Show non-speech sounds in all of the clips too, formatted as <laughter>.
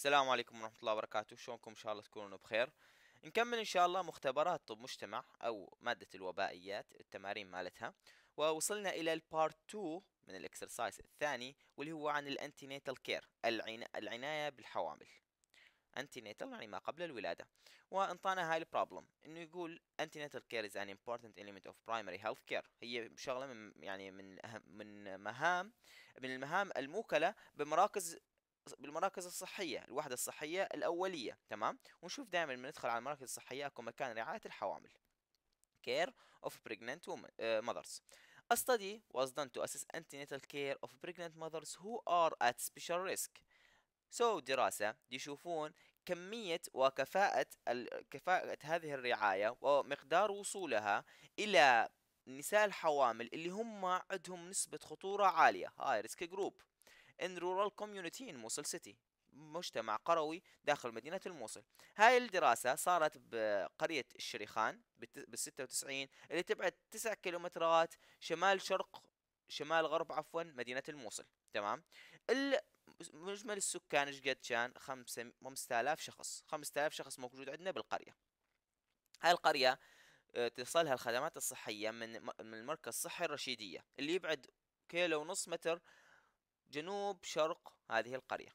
السلام عليكم ورحمة الله وبركاته شلونكم إن شاء الله تكونوا بخير نكمل إن شاء الله مختبرات طب مجتمع أو مادة الوبائيات التمارين مالتها ووصلنا إلى البارت 2 من الإكسرسايز الثاني واللي هو عن الأنتينيتال كير العناية بالحوامل انتيناتال يعني ما قبل الولادة وانطانا هاي البروبلم انه يقول انتيناتال كير از ان امبورتنت اليمنت اوف برايمري هيلث كير هي شغلة من يعني من من مهام من المهام الموكلة بمراكز بالمراكز الصحية الوحدة الصحية الأولية تمام ونشوف دائما لما ندخل على المراكز الصحية أكو مكان رعاية الحوامل care of pregnant women, uh, mothers A study was done to assess antenatal care of pregnant mothers who are at special risk so, دراسة يشوفون كمية وكفاءة كفاءة هذه الرعاية ومقدار وصولها إلى نساء الحوامل اللي هم عندهم نسبة خطورة عالية هاي ريسك جروب in rural community in Mosul city مجتمع قروي داخل مدينة الموصل هاي الدراسة صارت بقرية الشريخان بال 96 اللي تبعد 9 كيلومترات شمال شرق شمال غرب عفوا مدينة الموصل تمام مجمل السكان ايش قد كان 5000 شخص 5000 شخص موجود عندنا بالقرية هاي القرية آه، تصلها الخدمات الصحية من من المركز الصحي الرشيدية اللي يبعد كيلو ونص متر جنوب شرق هذه القرية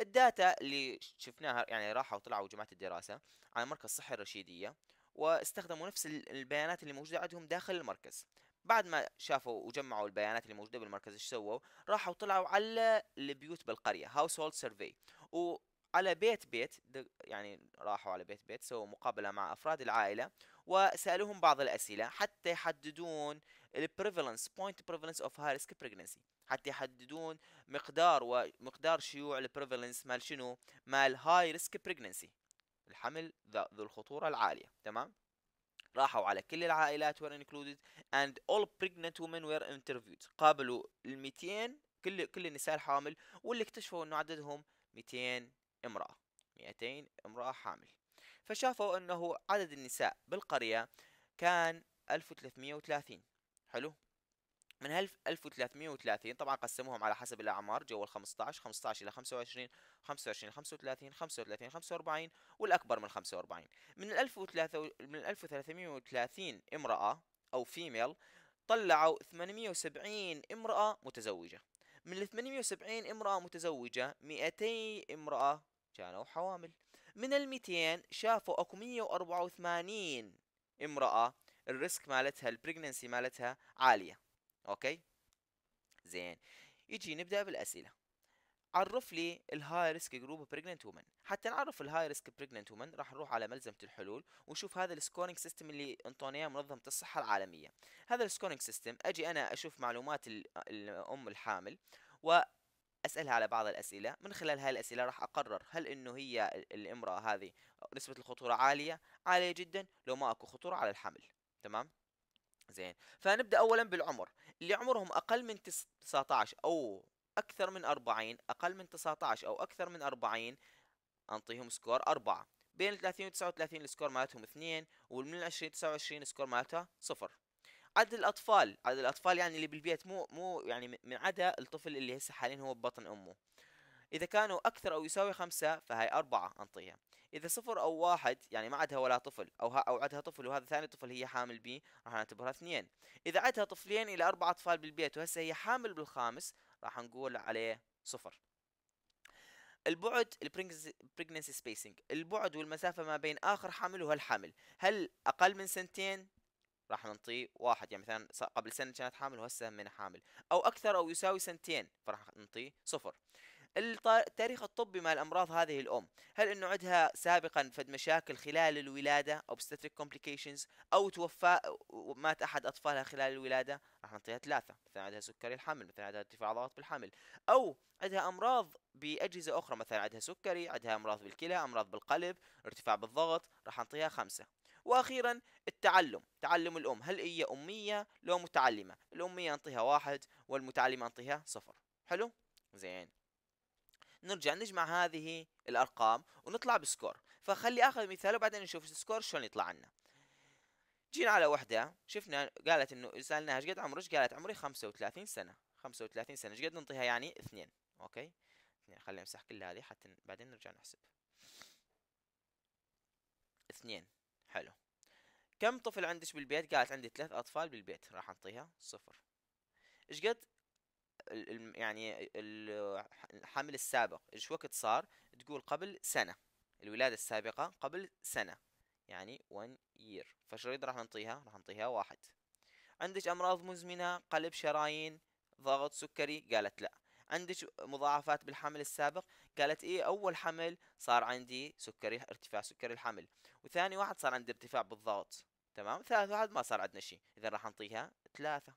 الداتا اللي شفناها يعني راحوا طلعوا جماعة الدراسة على مركز صحي الرشيدية واستخدموا نفس البيانات اللي موجودة عندهم داخل المركز بعد ما شافوا وجمعوا البيانات اللي موجودة بالمركز ايش سووا راحوا طلعوا على البيوت بالقرية household survey وعلى بيت بيت يعني راحوا على بيت بيت سووا مقابلة مع أفراد العائلة وسألوهم بعض الأسئلة حتى يحددون البريفالنس بوينت بريفالنس اوف هاي ريسك بريجنسي حتى يحددون مقدار ومقدار شيوع البريفالنس مال شنو مال هاي ريسك بريجنسي الحمل ذو الخطوره العاليه تمام راحوا على كل العائلات were included and all pregnant women were interviewed قابلوا ال 200 كل كل النساء الحامل واللي اكتشفوا انه عددهم 200 امراه 200 امراه حامل فشافوا انه عدد النساء بالقريه كان 1330 حلو من هال 1330 طبعا قسموهم على حسب الاعمار جوا ال 15 15 الى 25 25 الى 35 35 45 والاكبر من 45 من ال 1300 من ال 1330 امراه او فيميل طلعوا 870 امراه متزوجه من ال 870 امراه متزوجه 200 امراه كانوا حوامل من ال 200 شافوا اكو 184 امراه الريسك مالتها البريجننسي مالتها عاليه اوكي زين يجي نبدا بالاسئله عرف لي الهاي ريسك جروب بريجننت وومن حتى نعرف الهاي ريسك بريجننت وومن راح نروح على ملزمه الحلول ونشوف هذا السكورينج سيستم اللي انطونا اياه منظمه الصحه العالميه هذا السكورينج سيستم اجي انا اشوف معلومات الام الحامل و اسالها على بعض الاسئله من خلال هاي الاسئله راح اقرر هل انه هي الامراه هذه نسبه الخطوره عاليه عاليه جدا لو ما اكو خطوره على الحمل تمام زين فنبدا اولا بالعمر اللي عمرهم اقل من 19 او اكثر من 40 اقل من 19 او اكثر من 40 انطيهم سكور 4 بين 30 و 39 السكور مالتهم 2 ومن 20 و 29 السكور مالتها 0 عدد الاطفال عدد الاطفال يعني اللي بالبيت مو مو يعني من عدا الطفل اللي هسه حاليا هو ببطن امه إذا كانوا أكثر أو يساوي خمسة فهي أربعة أنطيها إذا صفر أو واحد يعني ما عدها ولا طفل أو ها أو عدها طفل وهذا ثاني طفل هي حامل بي راح نعتبرها اثنين إذا عدها طفلين إلى أربعة أطفال بالبيت وهسه هي حامل بالخامس راح نقول عليه صفر البعد البريجنسي سبيسنج البعد والمسافة ما بين آخر حامل وهالحمل هل أقل من سنتين راح نعطيه واحد يعني مثلا قبل سنة كانت حامل وهسه من حامل أو أكثر أو يساوي سنتين فراح نعطيه صفر التاريخ الطبي مع الامراض هذه الام هل انه عندها سابقا فد مشاكل خلال الولاده obstetric كومبليكيشنز او توفى ومات احد اطفالها خلال الولاده راح نعطيها ثلاثه مثلا عندها سكري الحمل مثلا عندها ارتفاع ضغط بالحمل او عندها امراض باجهزه اخرى مثلا عندها سكري عندها امراض بالكلى امراض بالقلب ارتفاع بالضغط راح نعطيها خمسه واخيرا التعلم تعلم الام هل هي اميه لو متعلمه الاميه نعطيها واحد والمتعلمه نعطيها صفر حلو زين نرجع نجمع هذه الارقام ونطلع بسكور فخلي اخذ مثال وبعدين نشوف السكور شلون يطلع عنا جينا على وحده شفنا قالت انه سالناها ايش قد عمرك قالت عمري 35 سنه 35 سنه ايش قد نعطيها يعني اثنين اوكي اثنين خلينا نمسح كل هذه حتى بعدين نرجع نحسب اثنين حلو كم طفل عندك بالبيت قالت عندي ثلاث اطفال بالبيت راح نعطيها صفر ايش قد يعني الحمل السابق ايش وقت صار تقول قبل سنة الولادة السابقة قبل سنة يعني one year فشريط راح نعطيها راح نعطيها واحد عندك أمراض مزمنة قلب شرايين ضغط سكري قالت لا عندك مضاعفات بالحمل السابق قالت ايه اول حمل صار عندي سكري ارتفاع سكري الحمل وثاني واحد صار عندي ارتفاع بالضغط تمام ثالث واحد ما صار عندنا شيء اذا راح نعطيها ثلاثة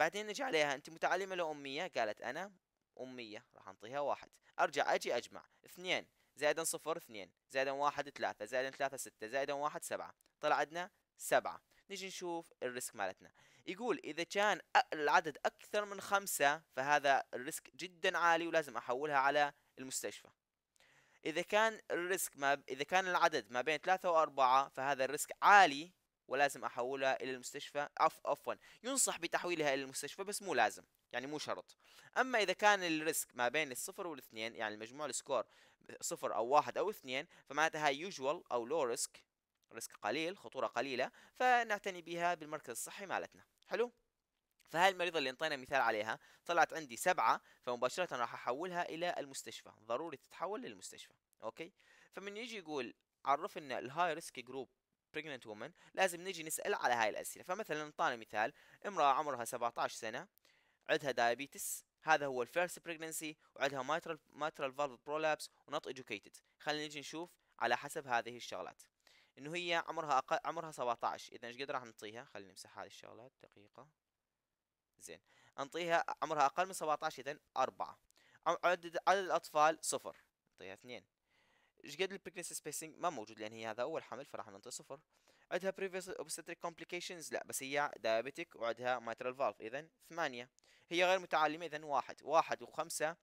بعدين نجي عليها انت متعلمه لو اميه قالت انا اميه راح انطيها واحد ارجع اجي اجمع اثنين زائدا صفر اثنين زائدا واحد ثلاثة زائدا ثلاثة ستة زائدا واحد سبعة طلع عندنا سبعة نجي نشوف الريسك مالتنا يقول إذا كان العدد أكثر من خمسة فهذا الريسك جدا عالي ولازم أحولها على المستشفى إذا كان الريسك ما إذا كان العدد ما بين ثلاثة وأربعة فهذا الريسك عالي ولازم احولها الى المستشفى عف عفوا ينصح بتحويلها الى المستشفى بس مو لازم يعني مو شرط اما اذا كان الريسك ما بين الصفر والاثنين يعني المجموع السكور صفر او واحد او اثنين فمعناتها يوجوال او لو ريسك ريسك قليل خطوره قليله فنعتني بها بالمركز الصحي مالتنا حلو فهاي المريضة اللي انطينا مثال عليها طلعت عندي سبعة فمباشرة راح احولها الى المستشفى ضروري تتحول للمستشفى اوكي فمن يجي يقول عرف الهاي ريسك جروب pregnant woman لازم نجي نسأل على هاي الأسئلة فمثلا نعطانا مثال امرأة عمرها 17 سنة عندها diabetes هذا هو الفيرست بريجنسي وعندها ماترال ماترال فالف برولابس ونوت educated خلينا نجي نشوف على حسب هذه الشغلات انه هي عمرها أقل عمرها 17 اذا ايش قد راح نعطيها خلينا نمسح هذه الشغلات دقيقة زين نعطيها عمرها اقل من 17 اذا 4 عدد عدد الاطفال صفر نعطيها اثنين ايش قد البريكنس سبيسنج ما موجود لان هي هذا اول حمل فراح ننطي صفر عندها بريفيس اوبستريك كومبليكيشنز لا بس هي دايابيتك وعندها ماترال فالف اذا ثمانية هي غير متعلمة اذا واحد واحد وخمسة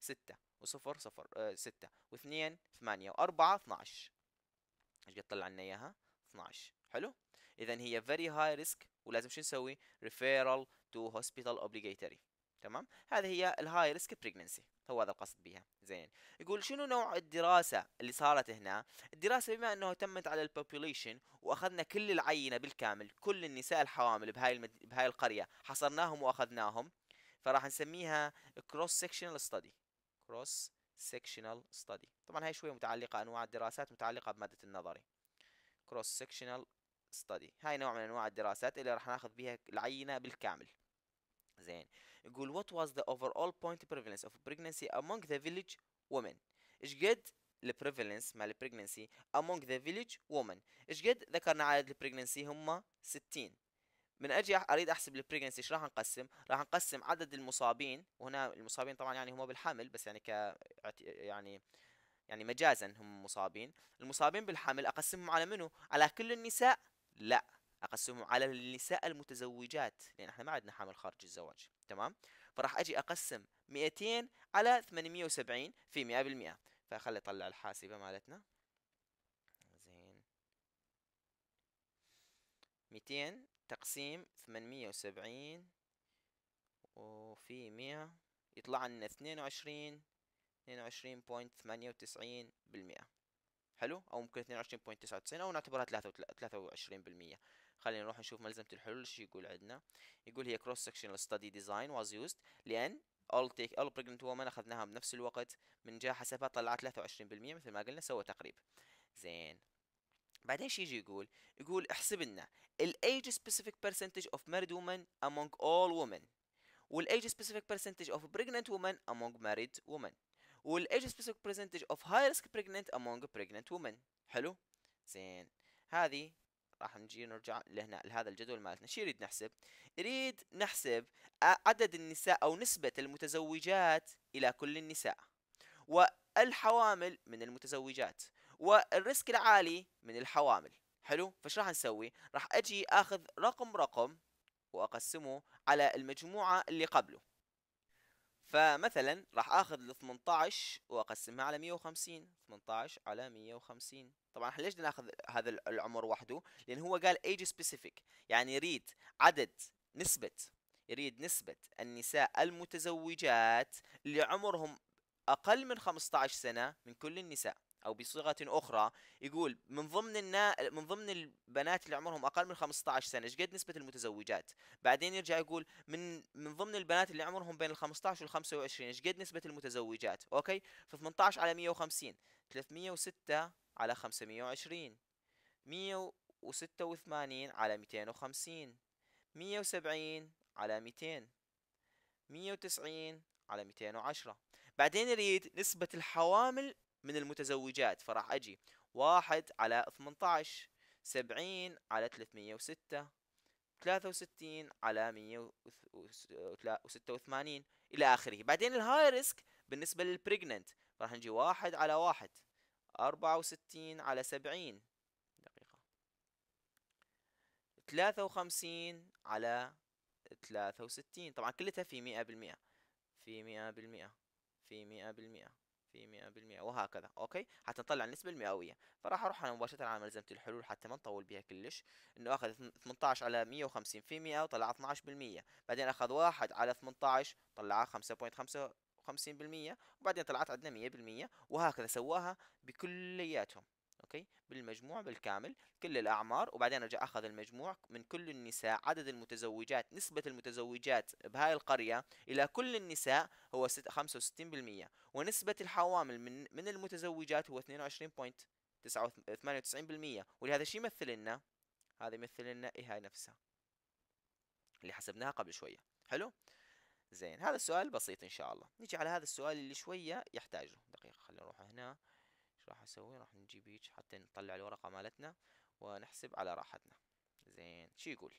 ستة وصفر صفر آه ستة واثنين ثمانية وأربعة اثناش ايش قد طلع لنا اياها اثناش حلو اذا هي very high risk ولازم شو نسوي referral to hospital obligatory تمام هذه هي الهاي ريسك بريجننسي هو هذا القصد بها زين يقول شنو نوع الدراسة اللي صارت هنا الدراسة بما انه تمت على البوبوليشن واخذنا كل العينة بالكامل كل النساء الحوامل بهاي المد... بهاي القرية حصرناهم واخذناهم فراح نسميها كروس سكشنال ستدي كروس سكشنال ستدي طبعا هاي شوية متعلقة انواع الدراسات متعلقة بمادة النظري كروس سكشنال ستدي هاي نوع من انواع الدراسات اللي راح ناخذ بها العينة بالكامل الجزائر يقول what was the overall point prevalence of pregnancy among the village women ايش قد prevalence مع pregnancy among the village women ايش قد ذكرنا عدد pregnancy هم 60 من اجي اريد احسب pregnancy ايش راح نقسم راح نقسم عدد المصابين وهنا المصابين طبعا يعني هم بالحمل بس يعني ك يعني يعني مجازا هم مصابين المصابين بالحمل اقسمهم على منو على كل النساء لا اقسمه على النساء المتزوجات لان احنا ما عندنا حامل خارج الزواج تمام فراح اجي اقسم 200 على 870 في 100% فخلي اطلع الحاسبه مالتنا زين 200 تقسيم 870 وفي 100 يطلع لنا 22 22.98% حلو او ممكن 22.99 او نعتبرها 23% خلينا نروح نشوف ملزمه الحلول شو يقول عندنا يقول هي cross sectional study design was used لان all take all pregnant women اخذناها بنفس الوقت من جهه حسبها طلعت 23% مثل ما قلنا سوى تقريب زين بعدين شو يجي يقول يقول احسب لنا age specific percentage of married women among all women age specific percentage of pregnant women among married women age specific percentage of high risk pregnant among pregnant women حلو زين هذه راح نجي نرجع لهنا لهذا الجدول مالتنا شو يريد نحسب يريد نحسب عدد النساء او نسبة المتزوجات الى كل النساء والحوامل من المتزوجات والريسك العالي من الحوامل حلو فش راح نسوي راح اجي اخذ رقم رقم واقسمه على المجموعة اللي قبله فمثلا راح اخذ ال 18 واقسمها على 150 18 على 150 طبعا احنا ليش بدنا ناخذ هذا العمر وحده لان هو قال ايج سبيسيفيك يعني يريد عدد نسبه يريد نسبه النساء المتزوجات اللي عمرهم اقل من 15 سنه من كل النساء او بصيغه اخرى يقول من ضمن النا... من ضمن البنات اللي عمرهم اقل من 15 سنه ايش قد نسبه المتزوجات بعدين يرجع يقول من من ضمن البنات اللي عمرهم بين ال 15 وال 25 ايش قد نسبه المتزوجات اوكي ف 18 على 150 306 على 520 186 على 250 170 على 200 190 على 210 بعدين يريد نسبة الحوامل من المتزوجات فراح أجي واحد على 18 70 على 306 63 على 186 إلى آخره بعدين الهاي ريسك بالنسبة للبريجننت راح نجي واحد على واحد 64 على 70 دقيقة 53 على 63 طبعا كلتها في 100% في 100% في 100% في مئة بالمئة وهكذا أوكي حتى نطلع النسبة المئوية فراح أروح أنا مباشرة على ملزمة الحلول حتى ما نطول بها كلش إنه أخذ 18 على 150 في مئة وطلع 12 بالمئة بعدين أخذ واحد على 18 طلع 5.55 بالمئة وبعدين طلعت عندنا 100 وهكذا سواها بكلياتهم اوكي بالمجموع بالكامل كل الاعمار وبعدين ارجع اخذ المجموع من كل النساء عدد المتزوجات نسبه المتزوجات بهاي القريه الى كل النساء هو 65% ونسبه الحوامل من من المتزوجات هو 22.98% ولهذا شو يمثل لنا هذا يمثل لنا إيه هاي نفسها اللي حسبناها قبل شويه حلو زين هذا السؤال بسيط ان شاء الله نيجي على هذا السؤال اللي شويه يحتاجه دقيقه خلينا نروح هنا راح اسوي راح نجيب هيك حتى نطلع الورقة مالتنا ونحسب على راحتنا زين شو يقول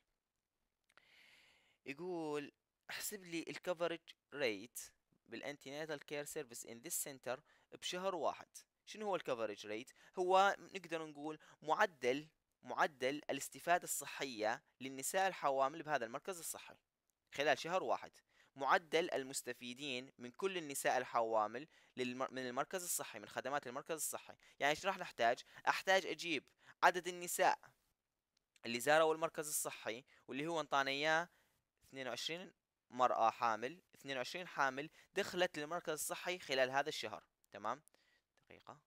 يقول احسب لي الكفرج ريت بالانتيناتال كير سيرفيس ان ذس سنتر بشهر واحد شنو هو الكفرج ريت هو نقدر نقول معدل معدل الاستفادة الصحية للنساء الحوامل بهذا المركز الصحي خلال شهر واحد معدل المستفيدين من كل النساء الحوامل للمر... من المركز الصحي من خدمات المركز الصحي يعني ايش راح نحتاج احتاج اجيب عدد النساء اللي زاروا المركز الصحي واللي هو انطانا اياه 22 مرأة حامل 22 حامل دخلت للمركز الصحي خلال هذا الشهر تمام دقيقة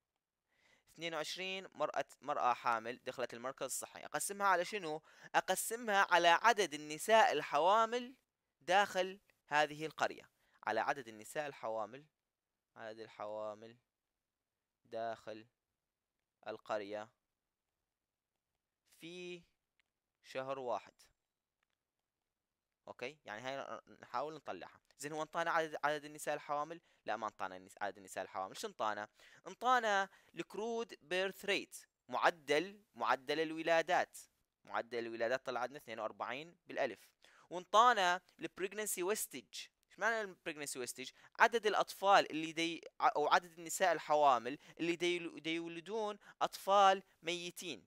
22 مرأة مرأة حامل دخلت المركز الصحي أقسمها على شنو؟ أقسمها على عدد النساء الحوامل داخل هذه القرية على عدد النساء الحوامل عدد الحوامل داخل القرية في شهر واحد اوكي يعني هاي نحاول نطلعها زين هو انطانا عدد عدد النساء الحوامل لا ما انطانا عدد النساء الحوامل شو انطانا انطانا الكرود بيرث ريت معدل معدل الولادات معدل الولادات طلع عندنا 42 بالالف وانطانا البريجنسي ويستج ايش معنى البريجنسي ويستج عدد الاطفال اللي دي او عدد النساء الحوامل اللي دي, يولدون اطفال ميتين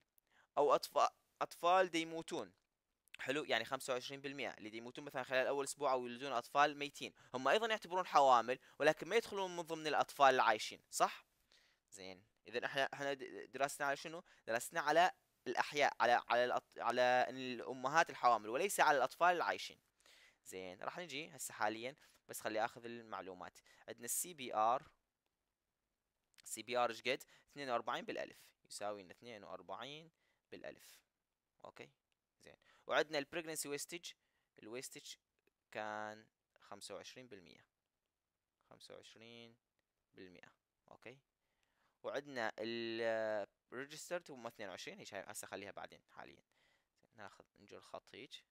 او اطفال اطفال دي يموتون حلو يعني 25% اللي دي يموتون مثلا خلال اول اسبوع او يولدون اطفال ميتين هم ايضا يعتبرون حوامل ولكن ما يدخلون من ضمن الاطفال العايشين صح زين اذا احنا احنا دراستنا على شنو دراستنا على الاحياء على على على الامهات الحوامل وليس على الاطفال العايشين زين راح نجي هسه حاليا بس خلي اخذ المعلومات عندنا السي بي ار سي بي ار ايش 42 بالالف يساوي لنا 42 بالالف اوكي زين وعندنا البريجنسي ويستج الويستج كان 25% 25% اوكي وعندنا ال ريجسترد هم 22 هيك هسه خليها بعدين حاليا ناخذ نجر خط هيك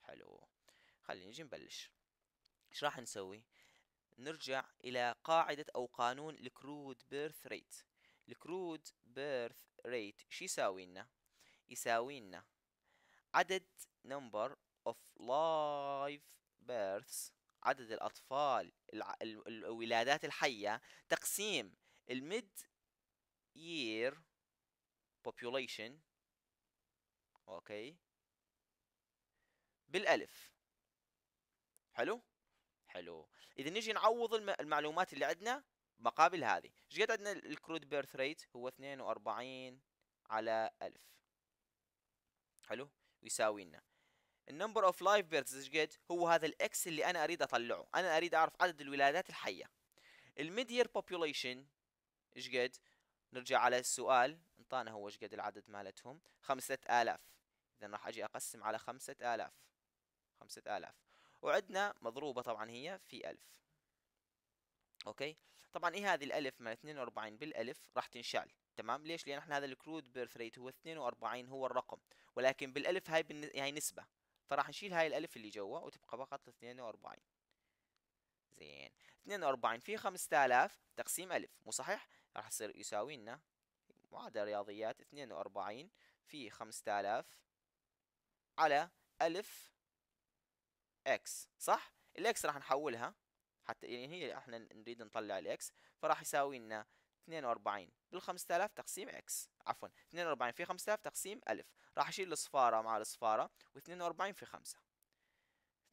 حلو خلينا نجي نبلش ايش راح نسوي نرجع الى قاعده او قانون الكرود بيرث ريت الكرود بيرث ريت شو يساوي لنا يساوي لنا عدد نمبر اوف لايف بيرث عدد الاطفال الولادات الحيه تقسيم الميد year population اوكي بالالف حلو حلو اذا نجي نعوض المعلومات اللي عندنا مقابل هذه ايش قد عندنا الكرود بيرث ريت هو 42 على 1000 حلو ويساوي لنا النمبر اوف لايف بيرثز ايش قد هو هذا الاكس اللي انا اريد اطلعه انا اريد اعرف عدد الولادات الحيه الميد بوبوليشن ايش قد نرجع على السؤال انطانا هو ايش قد العدد مالتهم خمسة آلاف إذا راح أجي أقسم على خمسة آلاف خمسة آلاف وعندنا مضروبة طبعا هي في ألف أوكي طبعا إيه هذه الألف مال 42 بالألف راح تنشال تمام ليش لأن احنا هذا الكرود بيرث ريت هو 42 هو الرقم ولكن بالألف هاي بالن... هاي نسبة فراح نشيل هاي الألف اللي جوا وتبقى فقط 42 زين 42 في 5000 تقسيم ألف مو صحيح راح يصير يساوي لنا معادلة رياضيات 42 في 5000 على ألف اكس صح الاكس راح نحولها حتى يعني هي احنا نريد نطلع الاكس فراح يساوي لنا 42 بال 5000 تقسيم اكس عفوا 42 في 5000 تقسيم الف راح اشيل الصفاره مع الصفاره و42 في 5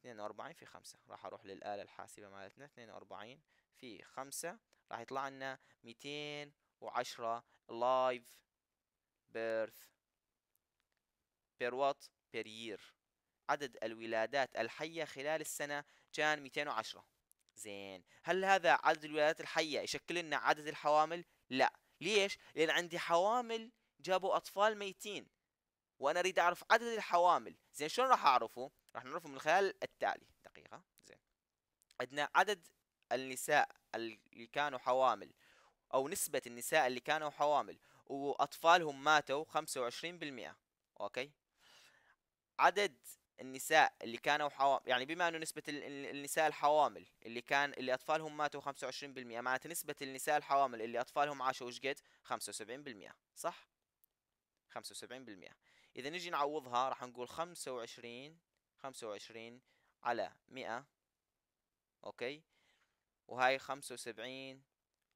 42 في 5 راح اروح للآلة الحاسبة مالتنا 42 في 5 راح يطلع لنا 210 لايف بيرث بير وات بير يير عدد الولادات الحية خلال السنة كان 210 زين هل هذا عدد الولادات الحية يشكل لنا عدد الحوامل؟ لا ليش؟ لأن عندي حوامل جابوا أطفال ميتين وأنا أريد أعرف عدد الحوامل زين شلون راح أعرفه؟ راح نعرفه من خلال التالي دقيقة زين عندنا عدد النساء اللي كانوا حوامل أو نسبة النساء اللي كانوا حوامل وأطفالهم ماتوا 25% أوكي عدد النساء اللي كانوا حوامل يعني بما انه نسبة النساء الحوامل اللي كان اللي اطفالهم ماتوا 25% معناته نسبة النساء الحوامل اللي اطفالهم عاشوا وش قد؟ 75% صح؟ 75% اذا نجي نعوضها راح نقول 25 خمسة وعشرين على مئة أوكي وهاي خمسة وسبعين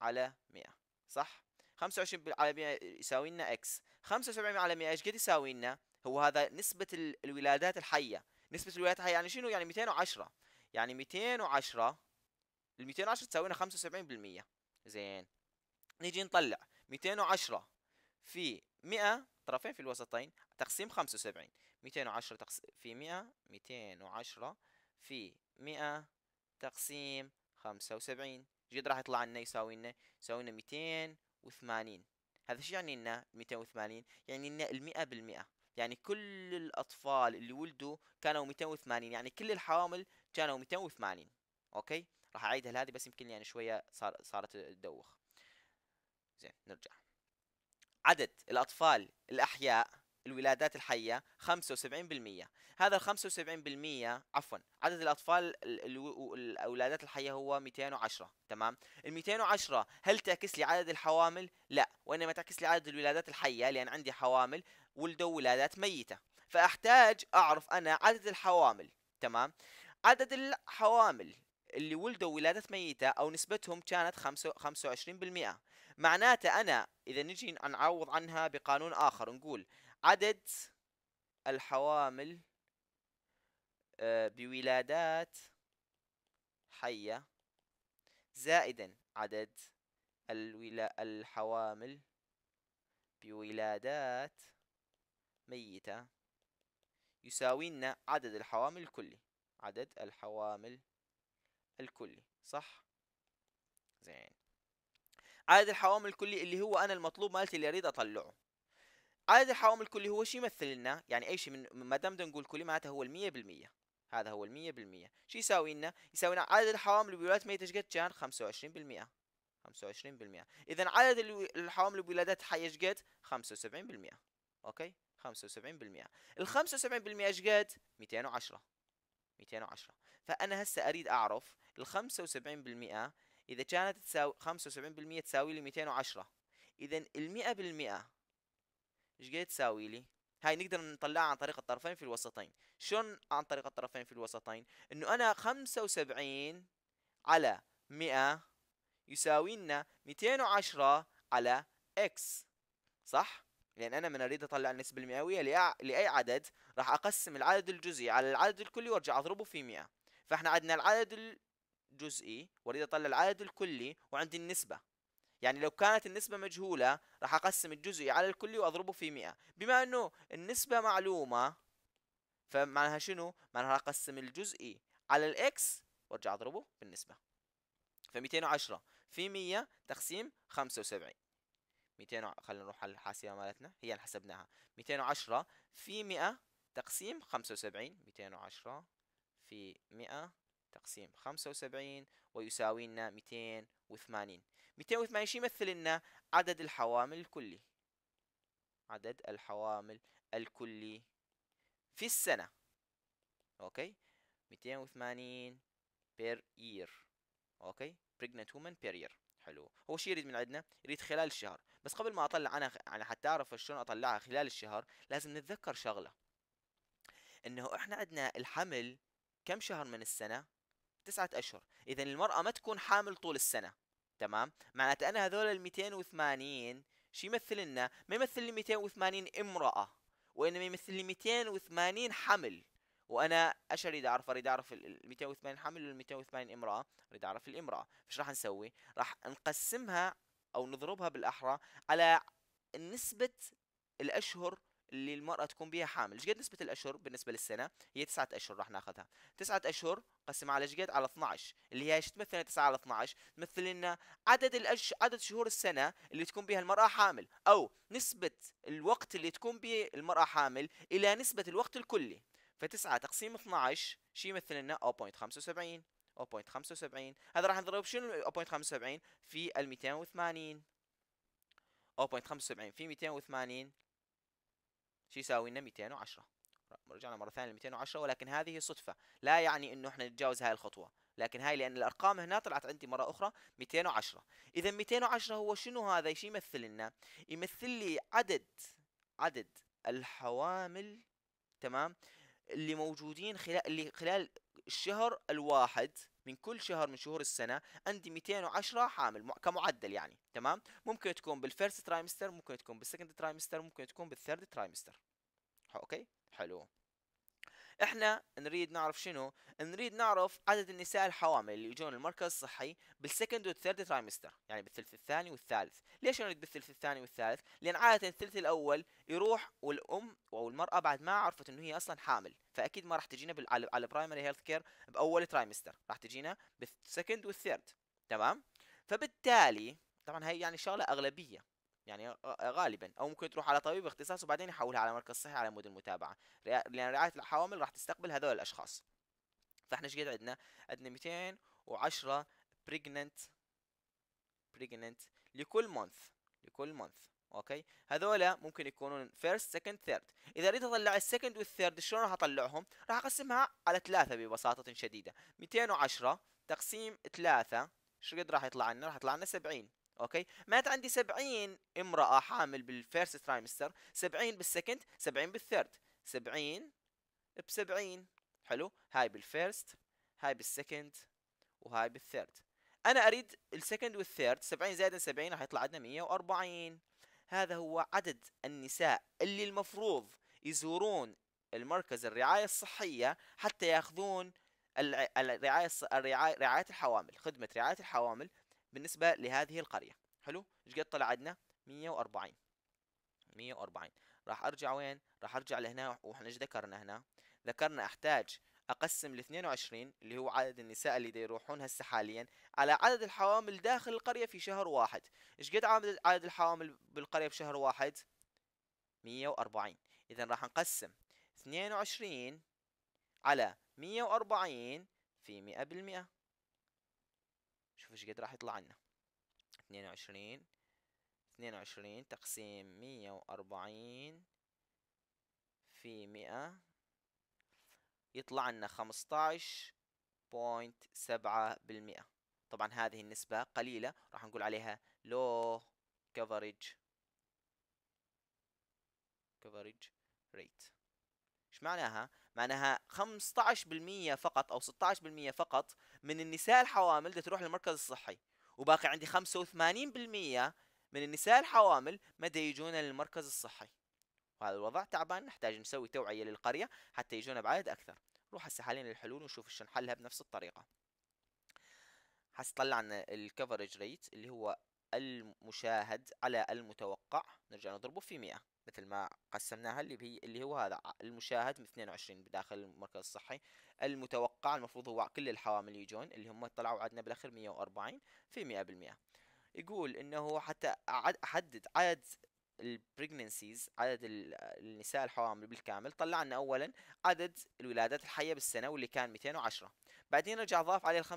على مئة صح خمسة وعشرين على مئة يساوي لنا إكس خمسة وسبعين على مئة إيش قد يساوي لنا هو هذا نسبة الولادات الحية نسبة الولادات الحية يعني شنو يعني ميتين وعشرة يعني ميتين وعشرة ال وعشرة تساوي لنا بالمئة زين نيجي نطلع ميتين وعشرة في مئة طرفين في الوسطين تقسيم خمسة وسبعين ميتين وعشرة في مئة ميتين وعشرة في مئة تقسيم خمسة وسبعين جد راح يطلع لنا يساوي لنا يساوي لنا ميتين وثمانين هذا شو يعني لنا ميتين وثمانين يعني لنا المئة بالمئة يعني كل الأطفال اللي ولدوا كانوا 280 يعني كل الحوامل كانوا 280 أوكي راح أعيدها لهذه بس يمكن يعني شوية صار صارت تدوخ زين نرجع عدد الأطفال الأحياء الولادات الحية 75% هذا ال 75% عفوا عدد الأطفال الولادات الحية هو 210 تمام ال 210 هل تعكس لي عدد الحوامل؟ لا وإنما تعكس لي عدد الولادات الحية لأن عندي حوامل ولدوا ولادات ميتة فأحتاج أعرف أنا عدد الحوامل تمام عدد الحوامل اللي ولدوا ولادات ميتة أو نسبتهم كانت 25% معناته أنا إذا نجي نعوض عنها بقانون آخر نقول عدد الحوامل آه، بولادات حية زائدا عدد الولا الحوامل بولادات ميتة يساوي لنا عدد الحوامل الكلي عدد الحوامل الكلي صح زين عدد الحوامل الكلي اللي هو انا المطلوب مالتي اللي اريد اطلعه عدد الحوامل الكلي هو شيء يمثل لنا يعني اي شيء من ما دام نقول كلي معناته هو المية بالمية هذا هو المية بالمية شو يساوي لنا يساوي لنا عدد الحوامل بولادات ميتة شقد كان خمسة وعشرين بالمية خمسة وعشرين بالمية إذا عدد الحوامل بولادات حية شقد خمسة وسبعين بالمية أوكي خمسة وسبعين بالمية الخمسة وسبعين بالمية شقد ميتين وعشرة ميتين وعشرة فأنا هسه أريد أعرف الخمسة وسبعين بالمية إذا كانت تساوي خمسة وسبعين بالمية تساوي لي ميتين وعشرة إذا المئة بالمئة ايش قاعد تساوي لي هاي نقدر نطلعها عن طريق الطرفين في الوسطين شلون عن طريق الطرفين في الوسطين انه انا 75 على 100 يساوي لنا 210 على اكس صح لان انا من اريد اطلع النسبه المئويه لاي عدد راح اقسم العدد الجزئي على العدد الكلي وارجع اضربه في 100 فاحنا عندنا العدد الجزئي واريد اطلع العدد الكلي وعندي النسبه يعني لو كانت النسبة مجهولة راح أقسم الجزئي على الكلي وأضربه في 100 بما أنه النسبة معلومة فمعناها شنو؟ معناها أقسم الجزئي على الإكس وأرجع أضربه بالنسبة ف 210 في 100 تقسيم 75 200 خلينا نروح على الحاسبة مالتنا هي اللي حسبناها 210 في 100 تقسيم 75 210 في 100 تقسيم 75 ويساوي لنا 280 280 يمثل لنا عدد الحوامل الكلي عدد الحوامل الكلي في السنة اوكي 280 بير يير اوكي pregnant woman per year حلو هو شو يريد من عندنا يريد خلال الشهر بس قبل ما اطلع انا انا يعني حتى اعرف شلون اطلعها خلال الشهر لازم نتذكر شغله انه احنا عندنا الحمل كم شهر من السنه تسعة اشهر اذا المراه ما تكون حامل طول السنه تمام معناته انا هذول ال 280 شو يمثل لنا ما يمثل لي 280 امراه وانما يمثل لي 280 حمل وانا ايش اريد اعرف اريد اعرف ال 280 حمل ولا 280 امراه اريد اعرف الامراه فايش راح نسوي راح نقسمها او نضربها بالاحرى على نسبه الاشهر اللي المرأة تكون بيها حامل ايش قد نسبة الأشهر بالنسبة للسنة هي تسعة أشهر راح ناخذها تسعة أشهر قسم على قد على 12 اللي هي ايش تمثل 9 على 12 تمثل لنا عدد الأش... عدد شهور السنة اللي تكون بها المرأة حامل أو نسبة الوقت اللي تكون به المرأة حامل إلى نسبة الوقت الكلي فتسعة تقسيم 12 شي يمثل لنا 0.75 0.75 هذا راح نضرب شنو 0.75 في ال 280 0.75 في 280 شو يساوي لنا 210 رجعنا مره ثانيه ل 210 ولكن هذه صدفه لا يعني انه احنا نتجاوز هاي الخطوه لكن هاي لان الارقام هنا طلعت عندي مره اخرى 210 اذا 210 هو شنو هذا ايش يمثل لنا يمثل لي عدد عدد الحوامل تمام اللي موجودين خلال اللي خلال الشهر الواحد من كل شهر من شهور السنه عندي 210 حامل كمعدل يعني تمام ممكن تكون بالفيرست ترايمستر ممكن تكون بالسكند ترايمستر ممكن تكون بالثيرد ترايمستر اوكي حلو احنا نريد نعرف شنو نريد نعرف عدد النساء الحوامل اللي يجون المركز الصحي بالسكند والثيرد ترايمستر يعني بالثلث الثاني والثالث ليش نريد بالثلث الثاني والثالث لان عاده الثلث الاول يروح والام او المراه بعد ما عرفت انه هي اصلا حامل فاكيد ما راح تجينا على البرايمري هيلث كير باول ترايمستر راح تجينا بالسكند والثيرد تمام فبالتالي طبعا هي يعني شغله اغلبيه يعني آه، آه، غالبا او ممكن تروح على طبيب اختصاص وبعدين يحولها على مركز صحي على مود المتابعه لان رعايه الحوامل راح تستقبل هذول الاشخاص فاحنا ايش قد عندنا عندنا 210 بريجننت بريجننت لكل مونث لكل مونث اوكي هذولا ممكن يكونون فيرست سكند ثيرد اذا اريد اطلع السكند والثيرد شلون راح اطلعهم راح اقسمها على ثلاثة ببساطة شديدة 210 تقسيم ثلاثة شو قد راح يطلع لنا راح يطلع لنا 70 اوكي مات عندي 70 امراه حامل بالفيرست ترايمستر 70 بالسكند 70 بالثيرد 70 ب 70 حلو هاي بالفيرست هاي بالسكند وهاي بالثيرد انا اريد السكند والثيرد 70 زائد 70 راح يطلع عندنا 140 هذا هو عدد النساء اللي المفروض يزورون المركز الرعاية الصحية حتى ياخذون الرعاية الرعاية رعاية الحوامل خدمة رعاية الحوامل بالنسبة لهذه القرية حلو ايش قد طلع عندنا 140 140 راح ارجع وين راح ارجع لهنا واحنا ايش ذكرنا هنا ذكرنا احتاج اقسم ال 22 اللي هو عدد النساء اللي دا يروحون هسه حاليا على عدد الحوامل داخل القرية في شهر واحد ايش قد عدد عدد الحوامل بالقرية بشهر واحد 140 اذا راح نقسم 22 على 140 في 100% شوف ايش قد راح يطلع لنا اثنين وعشرين اثنين وعشرين تقسيم مية وأربعين في مئة يطلع لنا خمسطعش بوينت سبعة بالمئة طبعا هذه النسبة قليلة راح نقول عليها لو كفرج كفرج ريت ايش معناها؟ معناها بالمئة فقط او بالمئة فقط من النساء الحوامل بدها تروح للمركز الصحي وباقي عندي 85% من النساء الحوامل ما يجون للمركز الصحي وهذا الوضع تعبان نحتاج نسوي توعية للقرية حتى يجونا بعدد أكثر نروح هسه حاليا للحلول ونشوف شو نحلها بنفس الطريقة هسه طلعنا الكفرج ريت اللي هو المشاهد على المتوقع نرجع نضربه في 100 مثل ما قسمناها اللي هي اللي هو هذا المشاهد من 22 بداخل المركز الصحي المتوقع المفروض هو كل الحوامل يجون اللي هم طلعوا عدنا بالاخر 140 في 100% يقول انه حتى احدد عدد البريجننسيز عدد النساء الحوامل بالكامل طلع لنا اولا عدد الولادات الحيه بالسنه واللي كان 210 بعدين رجع ضاف عليه ال 25%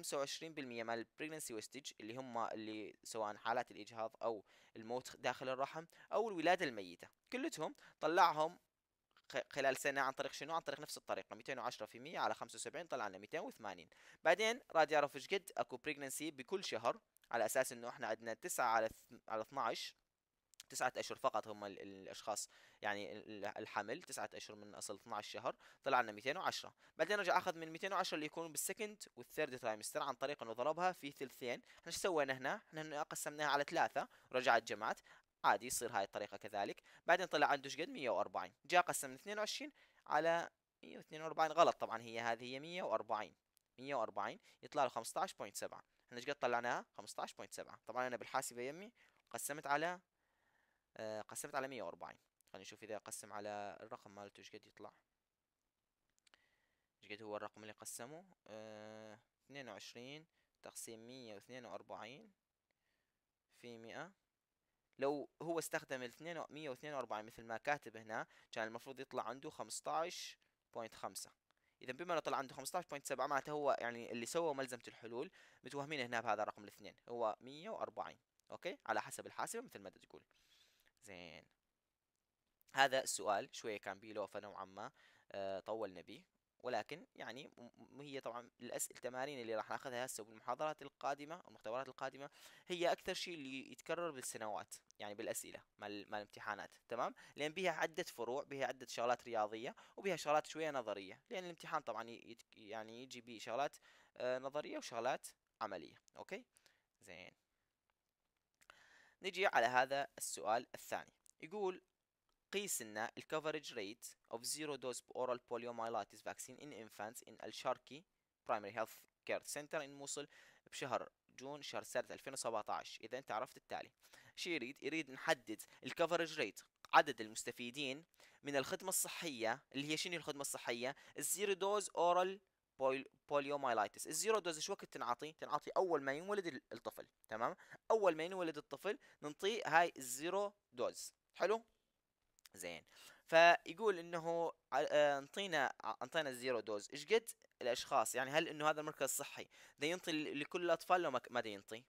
مال البريجننسي ويستج اللي هم اللي سواء حالات الاجهاض او الموت داخل الرحم او الولاده الميته كلتهم طلعهم خلال سنه عن طريق شنو عن طريق نفس الطريقه 210% على 75 طلع لنا 280 بعدين راد يعرف ايش قد اكو بريجننسي بكل شهر على اساس انه احنا عندنا 9 على على 12 تسعة أشهر فقط هم الأشخاص يعني الحمل تسعة أشهر من أصل 12 شهر طلع لنا 210 بعدين رجع أخذ من 210 اللي يكونوا بالسكند والثيرد ترايمستر عن طريق أنه ضربها في ثلثين احنا شو سوينا هنا؟ احنا قسمناها على ثلاثة ورجعت جمعت عادي يصير هاي الطريقة كذلك بعدين طلع عنده شقد 140 جاء قسم 22 على 142 غلط طبعا هي هذه هي 140 140 يطلع له 15.7 احنا ايش قد طلعناها 15.7 طبعا انا بالحاسبه يمي قسمت على آه، قسمت على 140 خلينا نشوف اذا قسم على الرقم مالته ايش قد يطلع ايش قد هو الرقم اللي قسمه آه، اثنين وعشرين تقسيم مية واثنين وأربعين في مئة لو هو استخدم ال مية واثنين وأربعين مثل ما كاتب هنا كان المفروض يطلع عنده 15.5 بوينت خمسة إذا بما إنه طلع عنده 15.7 بوينت سبعة معناته هو يعني اللي سوى ملزمة الحلول متوهمين هنا بهذا الرقم الاثنين هو مية وأربعين أوكي على حسب الحاسبة مثل ما تقول زين هذا السؤال شوية كان بيه لوفة نوعا ما آه، طولنا به ولكن يعني هي طبعا الأسئلة التمارين اللي راح ناخذها هسه بالمحاضرات القادمة المختبرات القادمة هي أكثر شيء اللي يتكرر بالسنوات يعني بالأسئلة مال مال الامتحانات تمام لأن بها عدة فروع بها عدة شغلات رياضية وبها شغلات شوية نظرية لأن الامتحان طبعا يعني يجي بشغلات آه، نظرية وشغلات عملية أوكي زين نجي على هذا السؤال الثاني يقول قيس لنا الكفرج ريت of zero dose oral poliomyelitis vaccine in infants in الشاركي برايمري هيلث كير سنتر ان موصل بشهر جون شهر سنة 2017 إذا أنت عرفت التالي شو يريد؟ يريد نحدد الكفرج ريت عدد المستفيدين من الخدمة الصحية اللي هي شنو الخدمة الصحية؟ الزيرو دوز أورال بوليومايلايتس الزيرو دوز شو وقت تنعطي تنعطي اول ما ينولد الطفل تمام اول ما ينولد الطفل ننطيه هاي الزيرو دوز حلو زين فيقول انه انطينا آه، آه، انطينا الزيرو دوز ايش قد الاشخاص يعني هل انه هذا المركز صحي ده ينطي لكل الاطفال لو ما ده ينطي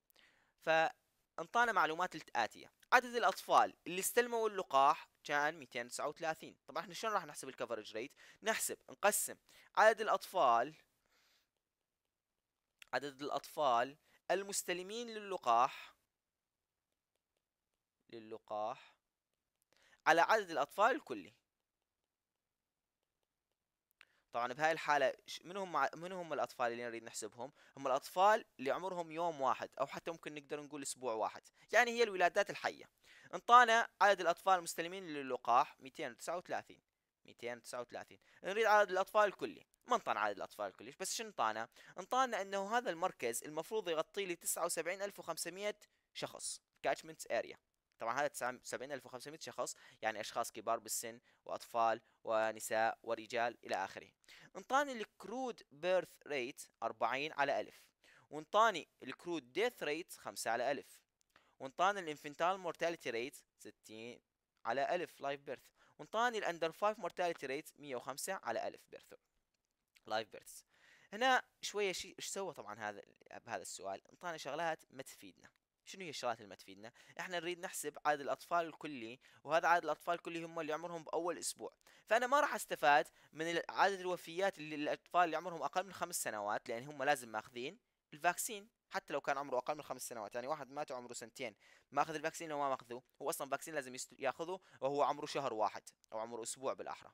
فانطانا معلومات الاتيه عدد الاطفال اللي استلموا اللقاح كان 239 طبعا احنا شلون راح نحسب الكفرج ريت نحسب نقسم عدد الاطفال عدد الاطفال المستلمين للقاح للقاح على عدد الاطفال الكلي طبعا بهاي الحاله من هم من هم الاطفال اللي نريد نحسبهم هم الاطفال اللي عمرهم يوم واحد او حتى ممكن نقدر نقول اسبوع واحد يعني هي الولادات الحيه انطانا عدد الاطفال المستلمين للقاح 239 239 نريد عدد الاطفال الكلي ما انطانا عدد الاطفال الكلي بس شنو انطانا انطانا انه هذا المركز المفروض يغطي لي 79500 شخص كاتشمنت اريا طبعا هذا 70500 شخص يعني اشخاص كبار بالسن واطفال ونساء ورجال الى اخره انطاني الكرود بيرث ريت 40 على 1000 وانطاني الكرود ديث ريت 5 على 1000 وانطاني الانفنتال مورتاليتي ريت 60 على 1000 لايف بيرث وانطاني الاندر 5 مورتاليتي ريت 105 على 1000 بيرث لايف بيرث هنا شويه شيء ايش سوى طبعا هذا بهذا السؤال انطاني شغلات ما تفيدنا شنو هي الشغلات اللي ما تفيدنا؟ احنا نريد نحسب عدد الاطفال الكلي وهذا عدد الاطفال الكلي هم اللي عمرهم باول اسبوع، فانا ما راح استفاد من عدد الوفيات اللي الاطفال اللي عمرهم اقل من خمس سنوات لان هم لازم ماخذين الفاكسين حتى لو كان عمره اقل من خمس سنوات يعني واحد مات عمره سنتين ماخذ الفاكسين لو ما ماخذه هو اصلا فاكسين لازم ياخذه وهو عمره شهر واحد او عمره اسبوع بالاحرى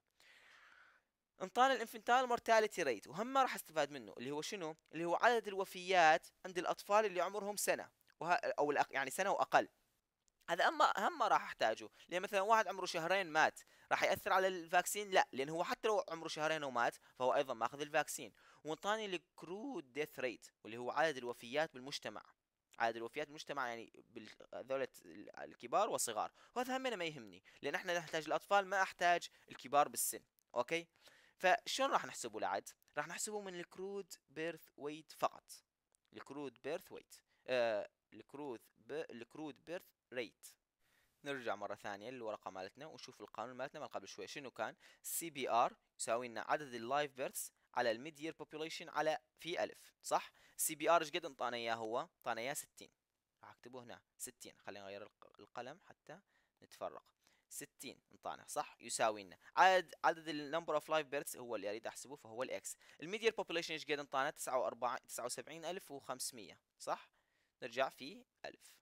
انطال الانفنتال مورتاليتي ريت وهم ما راح استفاد منه اللي هو شنو اللي هو عدد الوفيات عند الاطفال اللي عمرهم سنه او يعني سنه واقل هذا اما هم راح احتاجه لان مثلا واحد عمره شهرين مات راح ياثر على الفاكسين لا لان هو حتى لو عمره شهرين ومات فهو ايضا ماخذ الفاكسين وانطاني الكرود ديث ريت واللي هو عدد الوفيات بالمجتمع عدد الوفيات بالمجتمع يعني بالذولة الكبار والصغار وهذا همنا ما يهمني لان احنا نحتاج الاطفال ما احتاج الكبار بالسن اوكي فشلون راح نحسبه العد راح نحسبه من الكرود بيرث ويت فقط الكرود بيرث ويت آه الكرود ب... الكرود بيرث ريت نرجع مرة ثانية للورقة مالتنا ونشوف القانون مالتنا من قبل شوي شنو كان سي بي ار يساوي لنا عدد اللايف بيرثs على الميد يير بوبيوليشن على في ألف صح سي بي ار ايش قد انطانا اياه هو انطانا اياه 60 راح اكتبه هنا 60 خلينا نغير القلم حتى نتفرق 60 انطانا صح يساوي لنا عدد عدد النمبر اوف لايف بيرثس هو اللي اريد احسبه فهو الاكس يير بوبيوليشن ايش قد انطانا 79500 صح نرجع في 1000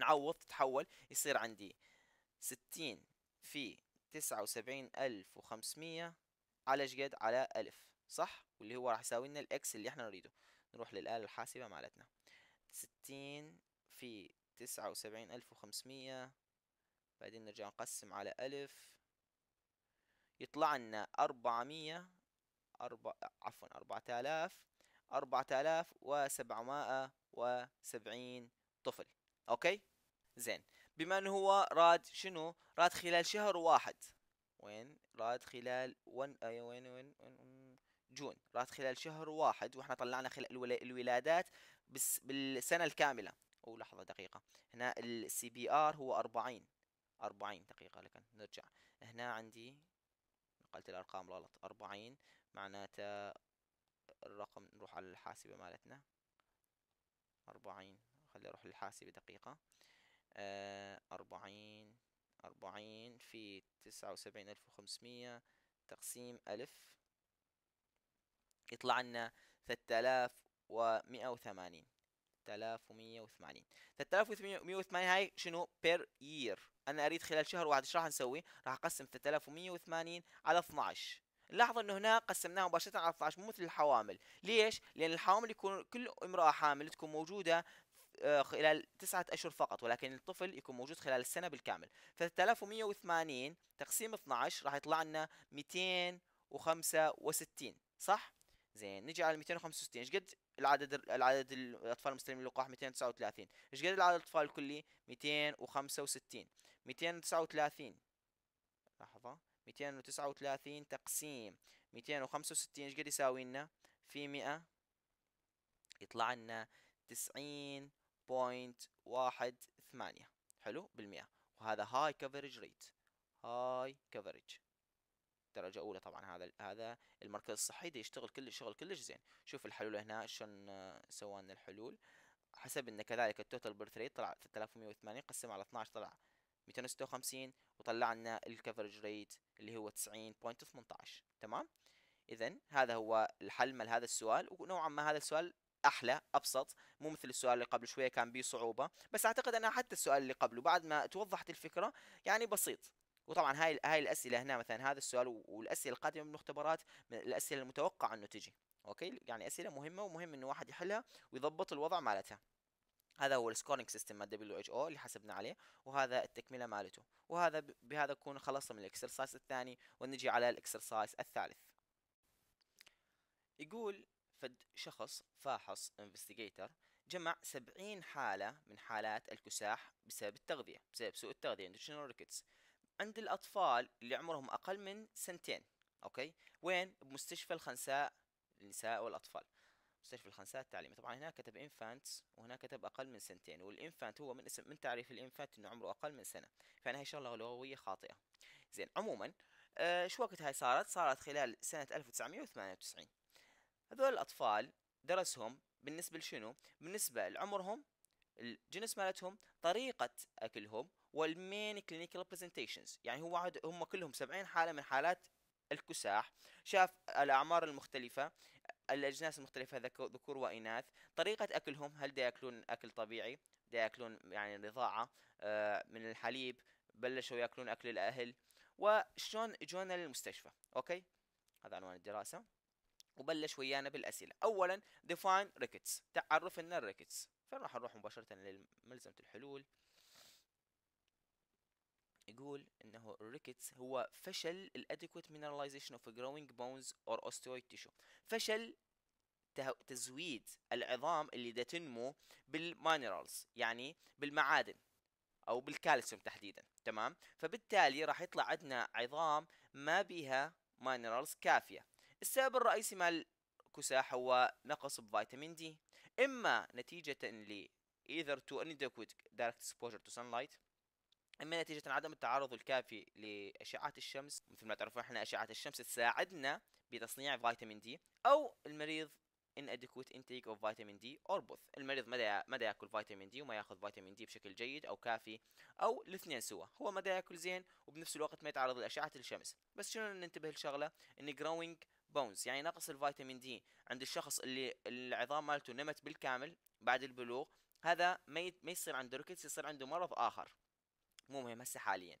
نعوض تتحول يصير عندي ستين في تسعة وسبعين ألف وخمسمية على جد على ألف صح واللي هو راح يساوي لنا الإكس اللي احنا نريده نروح للآلة الحاسبة مالتنا ستين في تسعة وسبعين ألف وخمسمية بعدين نرجع نقسم على ألف يطلع لنا أربعمية أربع عفوا أربعة آلاف أربعة آلاف وسبعمائة وسبعين طفل أوكي زين بما انه هو راد شنو راد خلال شهر واحد وين راد خلال ون أي آه، وين وين, وين جون راد خلال شهر واحد واحنا طلعنا خلال الولادات بس بالسنه الكامله او لحظه دقيقه هنا السي بي ار هو 40 40 دقيقه لكن نرجع هنا عندي نقلت الارقام غلط 40 معناته الرقم نروح على الحاسبه مالتنا 40 خلي اروح للحاسبه دقيقه آه، أربعين أربعين في تسعة وسبعين ألف وخمسمية تقسيم ألف يطلع لنا ثلاثة آلاف ومئة وثمانين ثلاثة ثلاثة وثمانين ومية وثمانين هاي شنو بير يير انا اريد خلال شهر واحد ايش راح نسوي راح اقسم ثلاثة وثمانين على 12 لاحظ انه هنا قسمناها مباشره على 12 مو مثل الحوامل ليش لان الحوامل يكون كل امراه حامل تكون موجوده آه، خلال تسعة أشهر فقط ولكن الطفل يكون موجود خلال السنة بالكامل 3180 تقسيم 12 راح يطلع لنا 265 صح؟ زين نجي على 265 ايش قد العدد العدد الاطفال المستلمين اللقاح 239 ايش قد العدد الاطفال الكلي 265 239 لحظه 239 تقسيم 265 ايش قد يساوي لنا في 100 يطلع لنا 90 بوينت واحد ثمانية حلو بالمئة وهذا هاي كفرج ريت هاي كفرج درجة أولى طبعا هذا هذا المركز الصحي دي يشتغل كل شغل كلش زين شوف الحلول هنا شلون آه، سوى لنا الحلول حسب ان كذلك التوتال بيرث ريت طلع 3180 قسم على 12 طلع 256 وطلع لنا الكفرج ريت اللي هو 90.18 تمام اذا هذا هو الحل مال هذا السؤال ونوعا ما هذا السؤال احلى ابسط مو مثل السؤال اللي قبل شويه كان به صعوبه بس اعتقد انها حتى السؤال اللي قبله بعد ما توضحت الفكره يعني بسيط وطبعا هاي هاي الاسئله هنا مثلا هذا السؤال والاسئله القادمه من المختبرات من الاسئله المتوقع انه تجي اوكي يعني اسئله مهمه ومهم انه واحد يحلها ويضبط الوضع مالتها هذا هو السكورينج سيستم مال دبليو اتش او اللي حسبنا عليه وهذا التكمله مالته وهذا بهذا نكون خلصنا من الاكسرسايز الثاني ونجي على الاكسرسايز الثالث يقول فد شخص فاحص انفستيجيتر جمع 70 حالة من حالات الكساح بسبب التغذية بسبب سوء التغذية nutritional rickets عند الأطفال اللي عمرهم أقل من سنتين أوكي وين بمستشفى الخنساء للنساء والأطفال مستشفى الخنساء التعليمي طبعا هنا كتب انفانتس وهنا كتب اقل من سنتين والانفانت هو من اسم من تعريف الانفانت انه عمره اقل من سنه فانا هي شغله لغويه خاطئه زين عموما آه شو وقت هاي صارت صارت خلال سنه 1998 هذول الاطفال درسهم بالنسبه لشنو بالنسبه لعمرهم الجنس مالتهم طريقه اكلهم والمين كلينيكال برزنتيشنز يعني هو واحد هم كلهم 70 حاله من حالات الكساح شاف الاعمار المختلفه الاجناس المختلفه ذكور واناث طريقه اكلهم هل دا ياكلون اكل طبيعي دا ياكلون يعني رضاعه آه، من الحليب بلشوا ياكلون اكل الاهل وشلون اجونا للمستشفى اوكي هذا عنوان الدراسه وبلش ويانا بالاسئله اولا ديفاين ريكتس تعرف لنا الريكتس راح نروح مباشره لملزمه الحلول يقول انه الريكتس هو فشل الادكويت mineralization اوف جروينج بونز اور اوستيويد تيشو فشل تزويد العظام اللي دا تنمو بالمينرالز يعني بالمعادن او بالكالسيوم تحديدا تمام فبالتالي راح يطلع عندنا عظام ما بها مينرالز كافيه السبب الرئيسي مع الكساح هو نقص بفيتامين دي إما نتيجة ل either to inadequate direct exposure to sunlight اما نتيجة عدم التعرض الكافي لأشعة الشمس مثل ما تعرفون احنا أشعة الشمس تساعدنا بتصنيع فيتامين دي أو المريض inadequate intake of vitamin D or both المريض مدى مدى ياكل فيتامين دي وما ياخذ فيتامين دي بشكل جيد او كافي او الاثنين سوا هو مدى ياكل زين وبنفس الوقت ما يتعرض لاشعه الشمس بس شنو ننتبه لشغله ان growing بونز يعني نقص الفيتامين دي عند الشخص اللي العظام مالته نمت بالكامل بعد البلوغ هذا ما ما يصير عنده ريكتس يصير عنده مرض اخر مو مهم هسه حاليا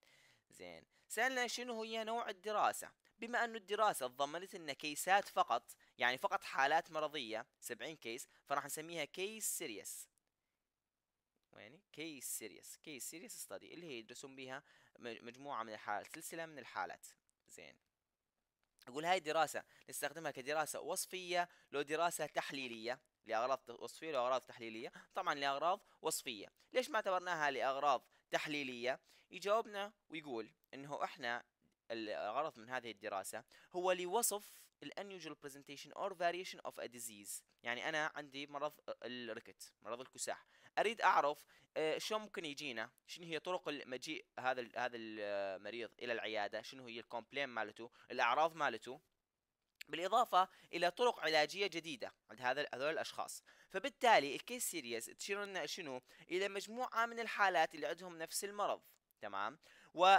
زين سالنا شنو هي نوع الدراسه بما انه الدراسة تضمنت أن كيسات فقط يعني فقط حالات مرضية 70 كيس فراح نسميها كيس سيريس يعني كيس سيريس كيس سيريس ستادي اللي هي يدرسون بها مجموعة من الحالات سلسلة من الحالات زين يقول هاي دراسه نستخدمها كدراسه وصفيه لو دراسه تحليليه لاغراض وصفيه لأغراض تحليليه طبعا لاغراض وصفيه ليش ما اعتبرناها لاغراض تحليليه يجاوبنا ويقول انه احنا الغرض من هذه الدراسه هو لوصف unusual presentation or variation of a disease يعني انا عندي مرض الركت مرض الكساح اريد اعرف آه، شو ممكن يجينا شنو هي طرق المجيء هذا هذا المريض آه، الى العياده شنو هي الكومبلين مالته الاعراض مالته بالإضافة إلى طرق علاجية جديدة عند هذا هذول الأشخاص فبالتالي الكيس سيريز تشير لنا شنو إلى مجموعة من الحالات اللي عندهم نفس المرض تمام و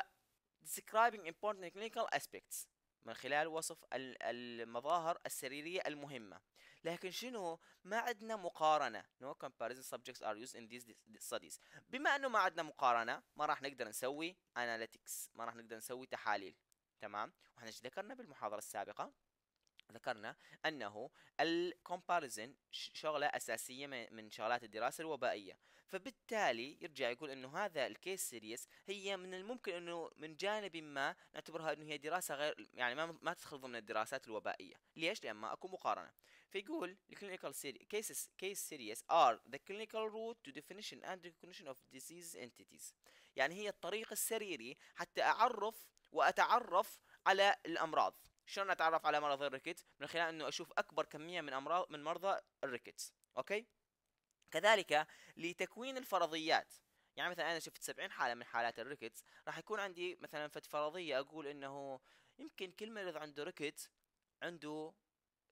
describing important clinical aspects من خلال وصف المظاهر السريرية المهمة لكن شنو ما عندنا مقارنة no comparison subjects are used in these studies بما أنه ما عندنا مقارنة ما راح نقدر نسوي analytics ما راح نقدر نسوي تحاليل تمام واحنا ذكرنا بالمحاضرة السابقة ذكرنا انه الكومباريزن شغله اساسيه من شغلات الدراسه الوبائيه فبالتالي يرجع يقول انه هذا الكيس سيريس هي من الممكن انه من جانب ما نعتبرها انه هي دراسه غير يعني ما ما تدخل ضمن الدراسات الوبائيه ليش لان ما اكو مقارنه فيقول الكلينيكال cases case series are the clinical route to definition and recognition of disease entities يعني هي الطريق السريري حتى اعرف واتعرف على الامراض شلون اتعرف على مرض الريكيت من خلال انه اشوف اكبر كميه من امراض من مرضى الريكيت اوكي كذلك لتكوين الفرضيات يعني مثلا انا شفت 70 حاله من حالات الريكيت راح يكون عندي مثلا فت فرضيه اقول انه يمكن كل مريض عنده ريكيت عنده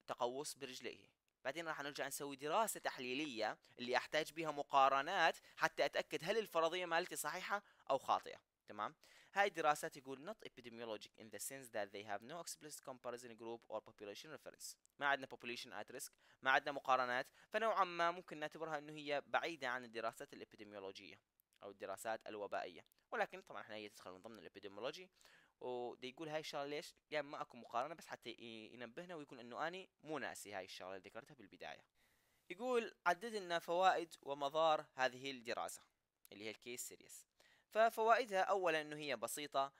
تقوس برجليه بعدين راح نرجع نسوي دراسة تحليلية اللي أحتاج بها مقارنات حتى أتأكد هل الفرضية مالتي صحيحة أو خاطئة تمام هاي دراسات يقول not epidemiologic in the sense that they have no explicit comparison group or population reference ما عندنا population at risk ما عندنا مقارنات فنوعا ما ممكن نعتبرها انه هي بعيدة عن الدراسات الابيديميولوجية او الدراسات الوبائية ولكن طبعا احنا هي تدخل من ضمن الابيديميولوجي ودي يقول هاي الشغله ليش؟ يعني ما اكو مقارنه بس حتى ينبهنا ويقول انه اني مو ناسي هاي الشغله اللي ذكرتها بالبدايه. يقول عدد لنا فوائد ومضار هذه الدراسه اللي هي الكيس سيريس. ففوائدها اولا انه هي بسيطه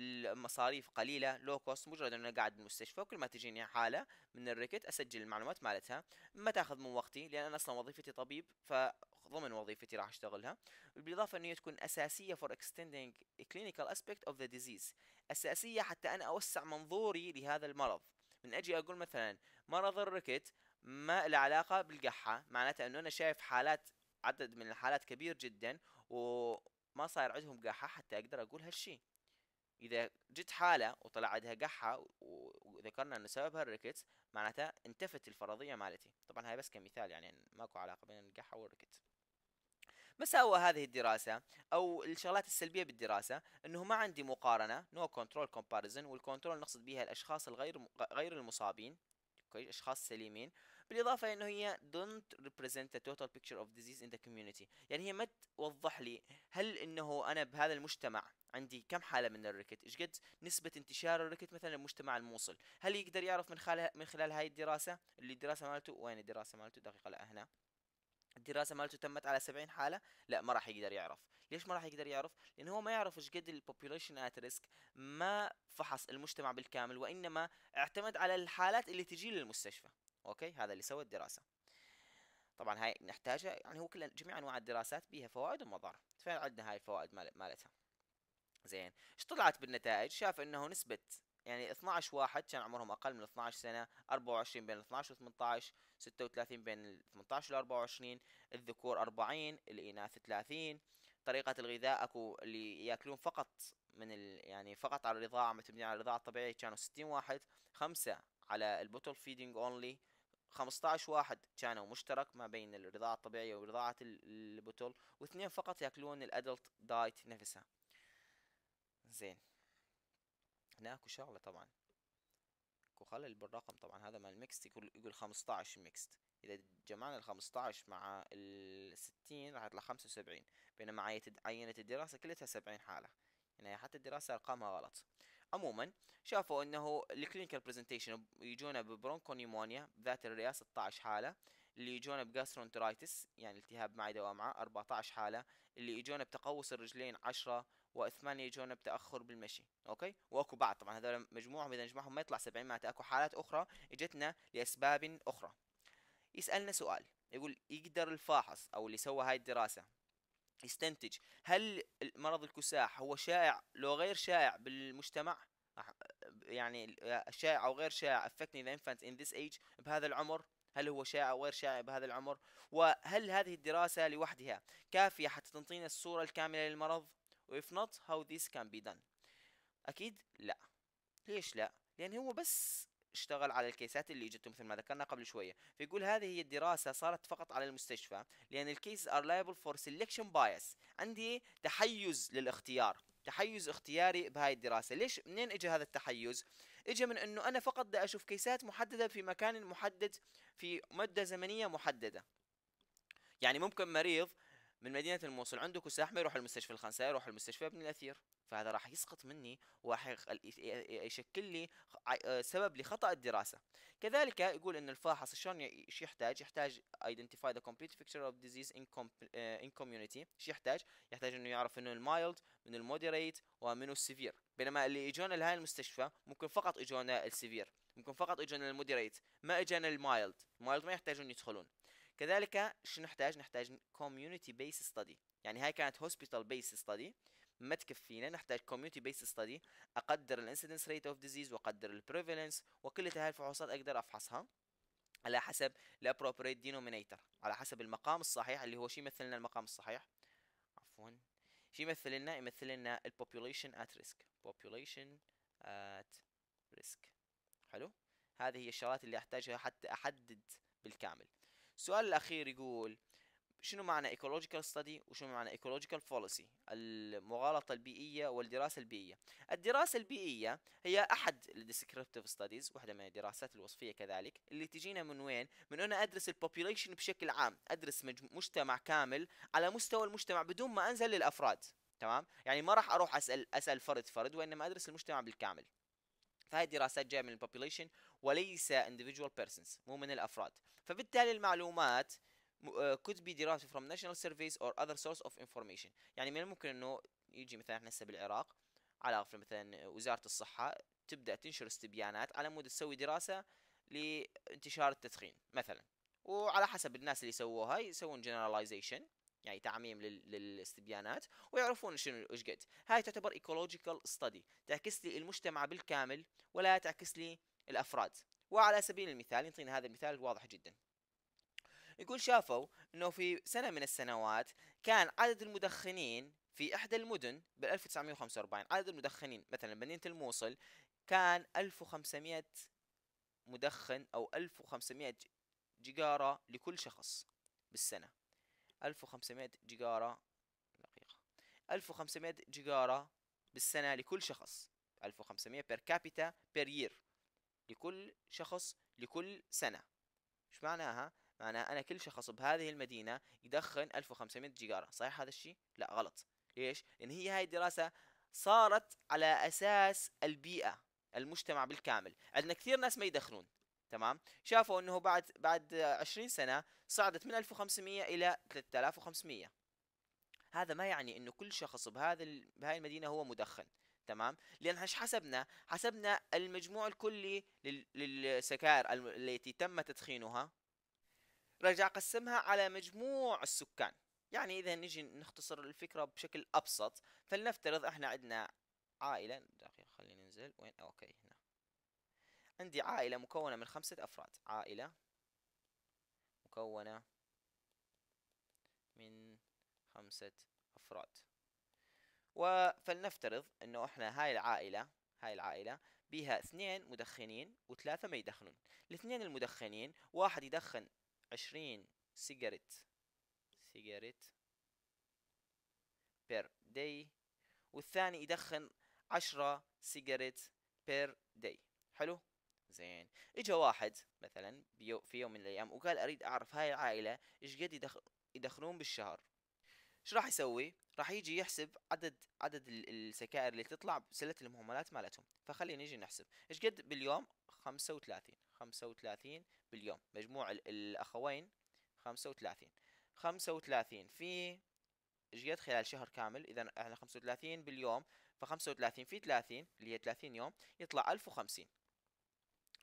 المصاريف قليلة لو كوست مجرد انه قاعد بالمستشفى وكل ما تجيني حالة من الريكت اسجل المعلومات مالتها ما تاخذ من وقتي لان انا اصلا وظيفتي طبيب فضمن وظيفتي راح اشتغلها بالاضافة انه هي تكون اساسية for extending clinical aspect of the disease اساسية حتى انا اوسع منظوري لهذا المرض من اجي اقول مثلا مرض الركت ما له علاقة بالقحة معناته انه انا شايف حالات عدد من الحالات كبير جدا و ما صاير عندهم قحه حتى اقدر اقول هالشي اذا جت حاله وطلع عندها قحه وذكرنا ان سببها الركتس معناتها انتفت الفرضيه مالتي طبعا هاي بس كمثال يعني ماكو علاقه بين القحه ما سوى هذه الدراسة أو الشغلات السلبية بالدراسة أنه ما عندي مقارنة نو كنترول كومباريزن والكنترول نقصد بها الأشخاص الغير غير المصابين أشخاص سليمين بالاضافه انه هي don't represent the total picture of disease in the community يعني هي ما توضح لي هل انه انا بهذا المجتمع عندي كم حالة من الركت إيش قد نسبة انتشار الركت مثلا المجتمع الموصل هل يقدر يعرف من خلال من خلال هاي الدراسة اللي الدراسة مالته وين الدراسة مالته دقيقة لا هنا الدراسه مالته تمت على 70 حاله لا ما راح يقدر يعرف ليش ما راح يقدر يعرف لانه هو ما يعرف ايش قد البوبوليشن ات ريسك ما فحص المجتمع بالكامل وانما اعتمد على الحالات اللي تجي للمستشفى اوكي هذا اللي سوى الدراسه طبعا هاي نحتاجها يعني هو كل جميع انواع الدراسات بيها فوائد ومضار فعندنا هاي الفوائد مالتها زين ايش طلعت بالنتائج شاف انه نسبه يعني 12 واحد كان عمرهم اقل من 12 سنه 24 بين 12 و 18 36 بين 18 و 24 الذكور 40 الاناث 30 طريقه الغذاء اكو اللي ياكلون فقط من ال... يعني فقط على الرضاعه متبنيه على الرضاعه الطبيعيه كانوا 60 واحد خمسه على البوتل فيدنج اونلي 15 واحد كانوا مشترك ما بين الرضاعة الطبيعية ورضاعة البتول واثنين فقط ياكلون الادلت دايت نفسها زين هنا اكو شغلة طبعا اكو خلل بالرقم طبعا هذا مال الميكست يقول يقول 15 ميكست اذا جمعنا ال 15 مع ال 60 راح يطلع 75 بينما عينة الدراسة كلها 70 حالة يعني حتى الدراسة ارقامها غلط عموما شافوا انه الكلينيكال برزنتيشن يجونا ببرونكو نيمونيا ذات الرئه 16 حاله اللي يجونا بجاسترونترايتس يعني التهاب معده وامعاء 14 حاله اللي يجونا بتقوس الرجلين 10 و8 يجونا بتاخر بالمشي اوكي واكو بعد طبعا هذول مجموعهم اذا نجمعهم ما يطلع 70 معناته اكو حالات اخرى اجتنا لاسباب اخرى يسالنا سؤال يقول يقدر الفاحص او اللي سوى هاي الدراسه يستنتج هل مرض الكساح هو شائع لو غير شائع بالمجتمع يعني شائع او غير شائع affecting the infants in this age بهذا العمر هل هو شائع او غير شائع بهذا العمر وهل هذه الدراسة لوحدها كافية حتى تنطينا الصورة الكاملة للمرض if not how this can be done اكيد لا ليش لا لان هو بس اشتغل على الكيسات اللي اجتهم مثل ما ذكرنا قبل شويه فيقول هذه هي الدراسه صارت فقط على المستشفى لان الكيس ار لايبل فور سيلكشن بايس عندي تحيز للاختيار تحيز اختياري بهاي الدراسه ليش منين اجى هذا التحيز اجى من انه انا فقط بدي اشوف كيسات محدده في مكان محدد في مده زمنيه محدده يعني ممكن مريض من مدينه الموصل عندكم ما يروح المستشفى الخنساء يروح المستشفى ابن الاثير فهذا راح يسقط مني وراح يشكل لي سبب لخطا الدراسه كذلك يقول ان الفاحص شلون ايش يحتاج يحتاج identify the complete picture of disease in, com- آه، in community ايش يحتاج يحتاج انه يعرف انه المايلد من المودريت ومن السيفير بينما اللي اجونا لهاي المستشفى ممكن فقط اجونا السيفير ممكن فقط اجونا المودريت ما اجانا المايلد المايلد ما يحتاجون يدخلون كذلك شو نحتاج نحتاج community based study يعني هاي كانت hospital based study ما تكفينا نحتاج community based study اقدر الانسيدنس ريت اوف ديزيز واقدر البريفالنس وكل هاي الفحوصات اقدر افحصها على حسب الابروبريت denominator على حسب المقام الصحيح اللي هو شو يمثل لنا المقام الصحيح عفوا شو يمثل لنا يمثل لنا population at risk population ات ريسك حلو هذه هي الشغلات اللي احتاجها حتى احدد بالكامل السؤال الأخير يقول شنو معنى ايكولوجيكال ستدي وشنو معنى ايكولوجيكال بوليسي المغالطه البيئيه والدراسه البيئيه الدراسه البيئيه هي احد الديسكريبتيف ستاديز واحده من الدراسات الوصفيه كذلك اللي تجينا من وين من انا ادرس البوبوليشن بشكل عام ادرس مجتمع كامل على مستوى المجتمع بدون ما انزل للافراد تمام يعني ما راح اروح اسال اسال فرد فرد وانما ادرس المجتمع بالكامل فهي الدراسات جايه من البوبوليشن وليس individual persons مو من الافراد فبالتالي المعلومات آه، could be derived from national surveys or other source of information يعني من الممكن انه يجي مثلا احنا هسه بالعراق على مثلا وزاره الصحه تبدا تنشر استبيانات على مود تسوي دراسه لانتشار التدخين مثلا وعلى حسب الناس اللي سووها يسوون generalization يعني تعميم للاستبيانات ويعرفون شنو ايش قد هاي تعتبر ايكولوجيكال ستدي تعكس لي المجتمع بالكامل ولا تعكس لي الافراد وعلى سبيل المثال يعطينا هذا المثال واضح جدا يقول شافوا انه في سنه من السنوات كان عدد المدخنين في احدى المدن بال 1945 عدد المدخنين مثلا مدينه الموصل كان 1500 مدخن او 1500 جيجاره لكل شخص بالسنه 1500 جيجاره دقيقه 1500 جيجاره بالسنه لكل شخص 1500 بير كابيتا بير يير لكل شخص لكل سنة إيش معناها؟ معناها أنا كل شخص بهذه المدينة يدخن 1500 جيجارة صحيح هذا الشيء؟ لا غلط ليش؟ لأن هي هاي الدراسة صارت على أساس البيئة المجتمع بالكامل عندنا كثير ناس ما يدخنون تمام شافوا انه بعد بعد 20 سنه صعدت من 1500 الى 3500 هذا ما يعني انه كل شخص بهذا بهاي المدينه هو مدخن تمام لان ايش حسبنا حسبنا المجموع الكلي للسكائر التي تم تدخينها رجع قسمها على مجموع السكان يعني اذا نجي نختصر الفكره بشكل ابسط فلنفترض احنا عندنا عائله دقيقه خلينا ننزل وين اوكي هنا عندي عائله مكونه من خمسه افراد عائله مكونه من خمسه افراد وفلنفترض انه احنا هاي العائلة هاي العائلة بيها اثنين مدخنين وثلاثة ما يدخنون الاثنين المدخنين واحد يدخن عشرين سيجاريت سيجاريت بير داي والثاني يدخن عشرة سيجاريت بير داي حلو زين اجا واحد مثلا في يوم من الايام وقال اريد اعرف هاي العائله ايش قد يدخ... يدخنون بالشهر شو راح يسوي راح يجي يحسب عدد عدد السكائر اللي تطلع بسله المهملات مالتهم فخلينا نجي نحسب ايش قد باليوم 35 35 باليوم مجموع الاخوين 35 35 في ايش قد خلال شهر كامل اذا احنا 35 باليوم ف 35 في 30 اللي هي 30 يوم يطلع 1050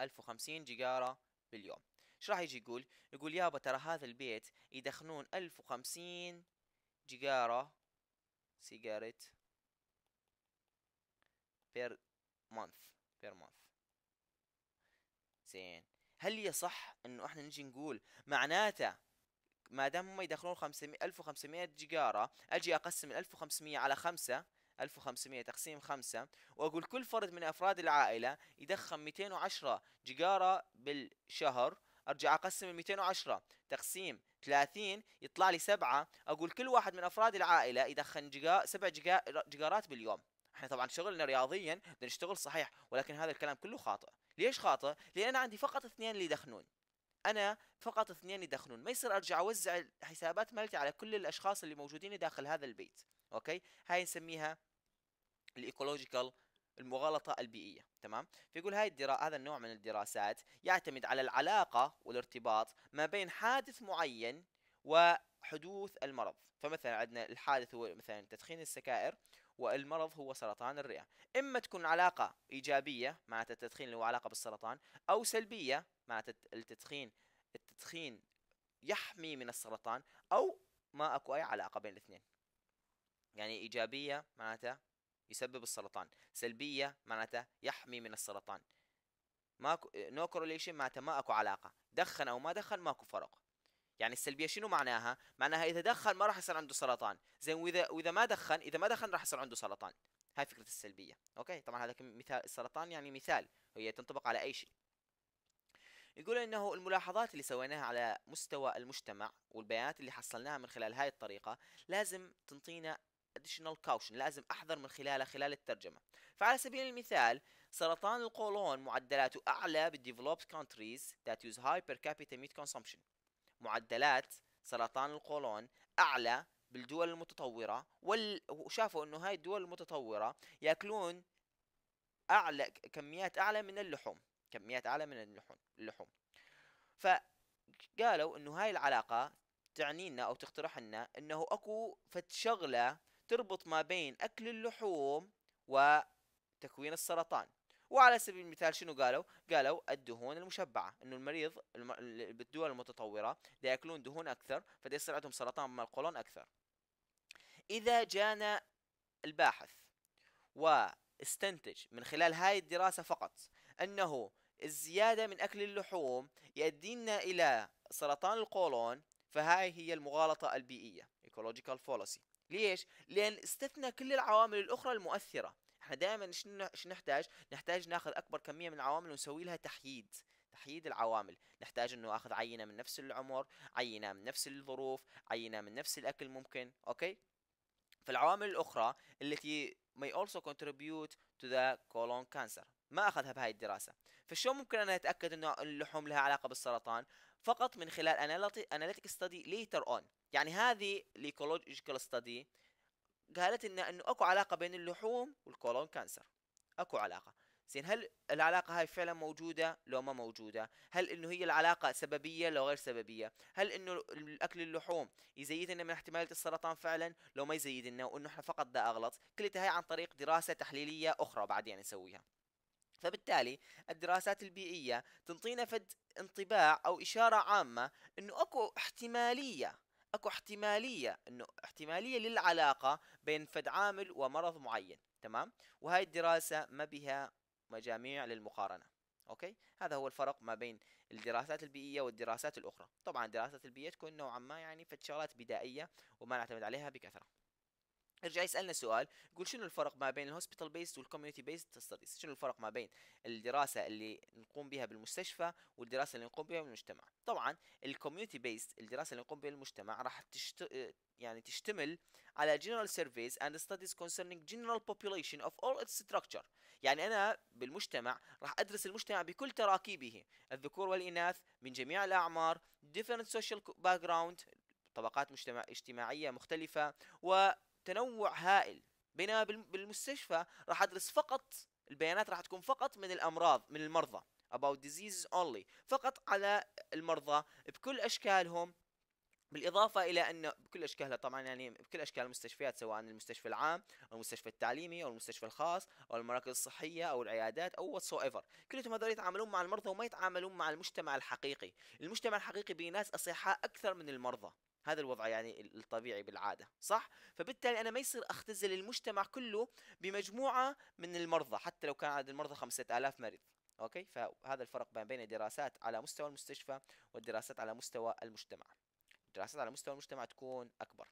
1050 جيجارة باليوم ايش راح يجي يقول يقول يابا ترى هذا البيت يدخنون 1050 جيجارة سيجاريت بير مانث بير مانث زين هل يصح انه احنا نجي نقول معناته ما دام هم يدخلون 500 1500 جيجارة اجي اقسم ال 1500 على 5 1500 تقسيم 5 واقول كل فرد من افراد العائلة يدخن 210 جيجارة بالشهر ارجع اقسم ال 210 تقسيم 30 يطلع لي 7 اقول كل واحد من افراد العائله يدخن جيجا 7 جيجارات باليوم احنا طبعا شغلنا رياضيا بدنا نشتغل صحيح ولكن هذا الكلام كله خاطئ ليش خاطئ لان انا عندي فقط اثنين اللي يدخنون انا فقط اثنين يدخنون ما يصير ارجع اوزع الحسابات مالتي على كل الاشخاص اللي موجودين داخل هذا البيت اوكي هاي نسميها الايكولوجيكال المغالطة البيئية تمام فيقول هاي الدرا... هذا النوع من الدراسات يعتمد على العلاقة والارتباط ما بين حادث معين وحدوث المرض فمثلا عندنا الحادث هو مثلا تدخين السكائر والمرض هو سرطان الرئة إما تكون علاقة إيجابية معناتها التدخين اللي هو علاقة بالسرطان أو سلبية معناتها التدخين التدخين يحمي من السرطان أو ما أكو أي علاقة بين الاثنين يعني إيجابية معناتها يسبب السرطان سلبية معناتها يحمي من السرطان ماكو نو كورليشن معناتها ما اكو علاقة دخن او ما دخن ماكو فرق يعني السلبيه شنو معناها؟ معناها اذا دخن ما راح يصير عنده سرطان، زين واذا واذا ما دخن اذا ما دخن راح يصير عنده سرطان، هاي فكره السلبيه، اوكي؟ طبعا هذا مثال السرطان يعني مثال وهي تنطبق على اي شيء. يقول انه الملاحظات اللي سويناها على مستوى المجتمع والبيانات اللي حصلناها من خلال هاي الطريقه لازم تنطينا additional caution لازم أحذر من خلاله خلال الترجمة فعلى سبيل المثال سرطان القولون معدلاته أعلى بالديفلوبد countries that use high per capita meat consumption معدلات سرطان القولون أعلى بالدول المتطورة وال... وشافوا أنه هاي الدول المتطورة يأكلون أعلى كميات أعلى من اللحوم كميات أعلى من اللحوم اللحوم فقالوا أنه هاي العلاقة تعني لنا أو تقترح لنا أنه أكو فتشغله شغلة تربط ما بين اكل اللحوم وتكوين السرطان وعلى سبيل المثال شنو قالوا؟ قالوا الدهون المشبعة انه المريض بالدول المتطورة دا ياكلون دهون اكثر فدا يصير عندهم سرطان من القولون اكثر. اذا جانا الباحث واستنتج من خلال هاي الدراسة فقط انه الزيادة من اكل اللحوم يؤدينا الى سرطان القولون فهاي هي المغالطة البيئية ecological fallacy ليش؟ لأن استثنى كل العوامل الأخرى المؤثرة احنا دائما شنو نحتاج؟ نحتاج ناخذ أكبر كمية من العوامل ونسوي لها تحييد تحييد العوامل نحتاج انه اخذ عينه من نفس العمر عينه من نفس الظروف عينه من نفس الاكل ممكن اوكي فالعوامل الاخرى التي may also contribute to the colon cancer ما اخذها بهاي الدراسه فشو ممكن انا اتاكد انه اللحوم لها علاقه بالسرطان فقط من خلال اناليتيك ستدي ليتر اون يعني هذه الايكولوجيكال ستدي قالت لنا انه اكو علاقه بين اللحوم والكولون كانسر اكو علاقه زين هل العلاقه هاي فعلا موجوده لو ما موجوده هل انه هي العلاقه سببيه لو غير سببيه هل انه الاكل اللحوم يزيد لنا من احتماليه السرطان فعلا لو ما يزيد لنا وانه احنا فقط ده اغلط كلتها هاي عن طريق دراسه تحليليه اخرى بعدين يعني نسويها فبالتالي الدراسات البيئية تنطينا فد انطباع أو إشارة عامة أنه أكو احتمالية أكو احتمالية أنه احتمالية للعلاقة بين فد عامل ومرض معين تمام وهاي الدراسة ما بها مجاميع للمقارنة اوكي هذا هو الفرق ما بين الدراسات البيئيه والدراسات الاخرى طبعا الدراسات البيئيه تكون نوعا ما يعني فد شغلات بدائيه وما نعتمد عليها بكثره ارجع يسالنا سؤال يقول شنو الفرق ما بين الهوسبيتال بيست والكوميونتي بيست ستاديز شنو الفرق ما بين الدراسه اللي نقوم بها بالمستشفى والدراسه اللي نقوم بها بالمجتمع طبعا الكوميونتي بيست الدراسه اللي نقوم بها بالمجتمع راح تشت... يعني تشتمل على جنرال سيرفيس اند ستاديز كونسرنينج جنرال بوبوليشن اوف اول اتس ستراكشر يعني أنا بالمجتمع راح أدرس المجتمع بكل تراكيبه الذكور والإناث من جميع الأعمار سوشيال باك جراوند طبقات مجتمع اجتماعية مختلفة و تنوع هائل بينما بالمستشفى راح ادرس فقط البيانات راح تكون فقط من الامراض من المرضى about diseases only فقط على المرضى بكل اشكالهم بالاضافه الى انه بكل اشكالها طبعا يعني بكل اشكال المستشفيات سواء المستشفى العام او المستشفى التعليمي او المستشفى الخاص او المراكز الصحيه او العيادات او واتس ايفر كلهم هذول يتعاملون مع المرضى وما يتعاملون مع المجتمع الحقيقي المجتمع الحقيقي بيه ناس اصحاء اكثر من المرضى هذا الوضع يعني الطبيعي بالعاده صح فبالتالي انا ما يصير اختزل المجتمع كله بمجموعه من المرضى حتى لو كان عدد المرضى 5000 مريض اوكي فهذا الفرق ما بين الدراسات على مستوى المستشفى والدراسات على مستوى المجتمع الدراسات على مستوى المجتمع تكون اكبر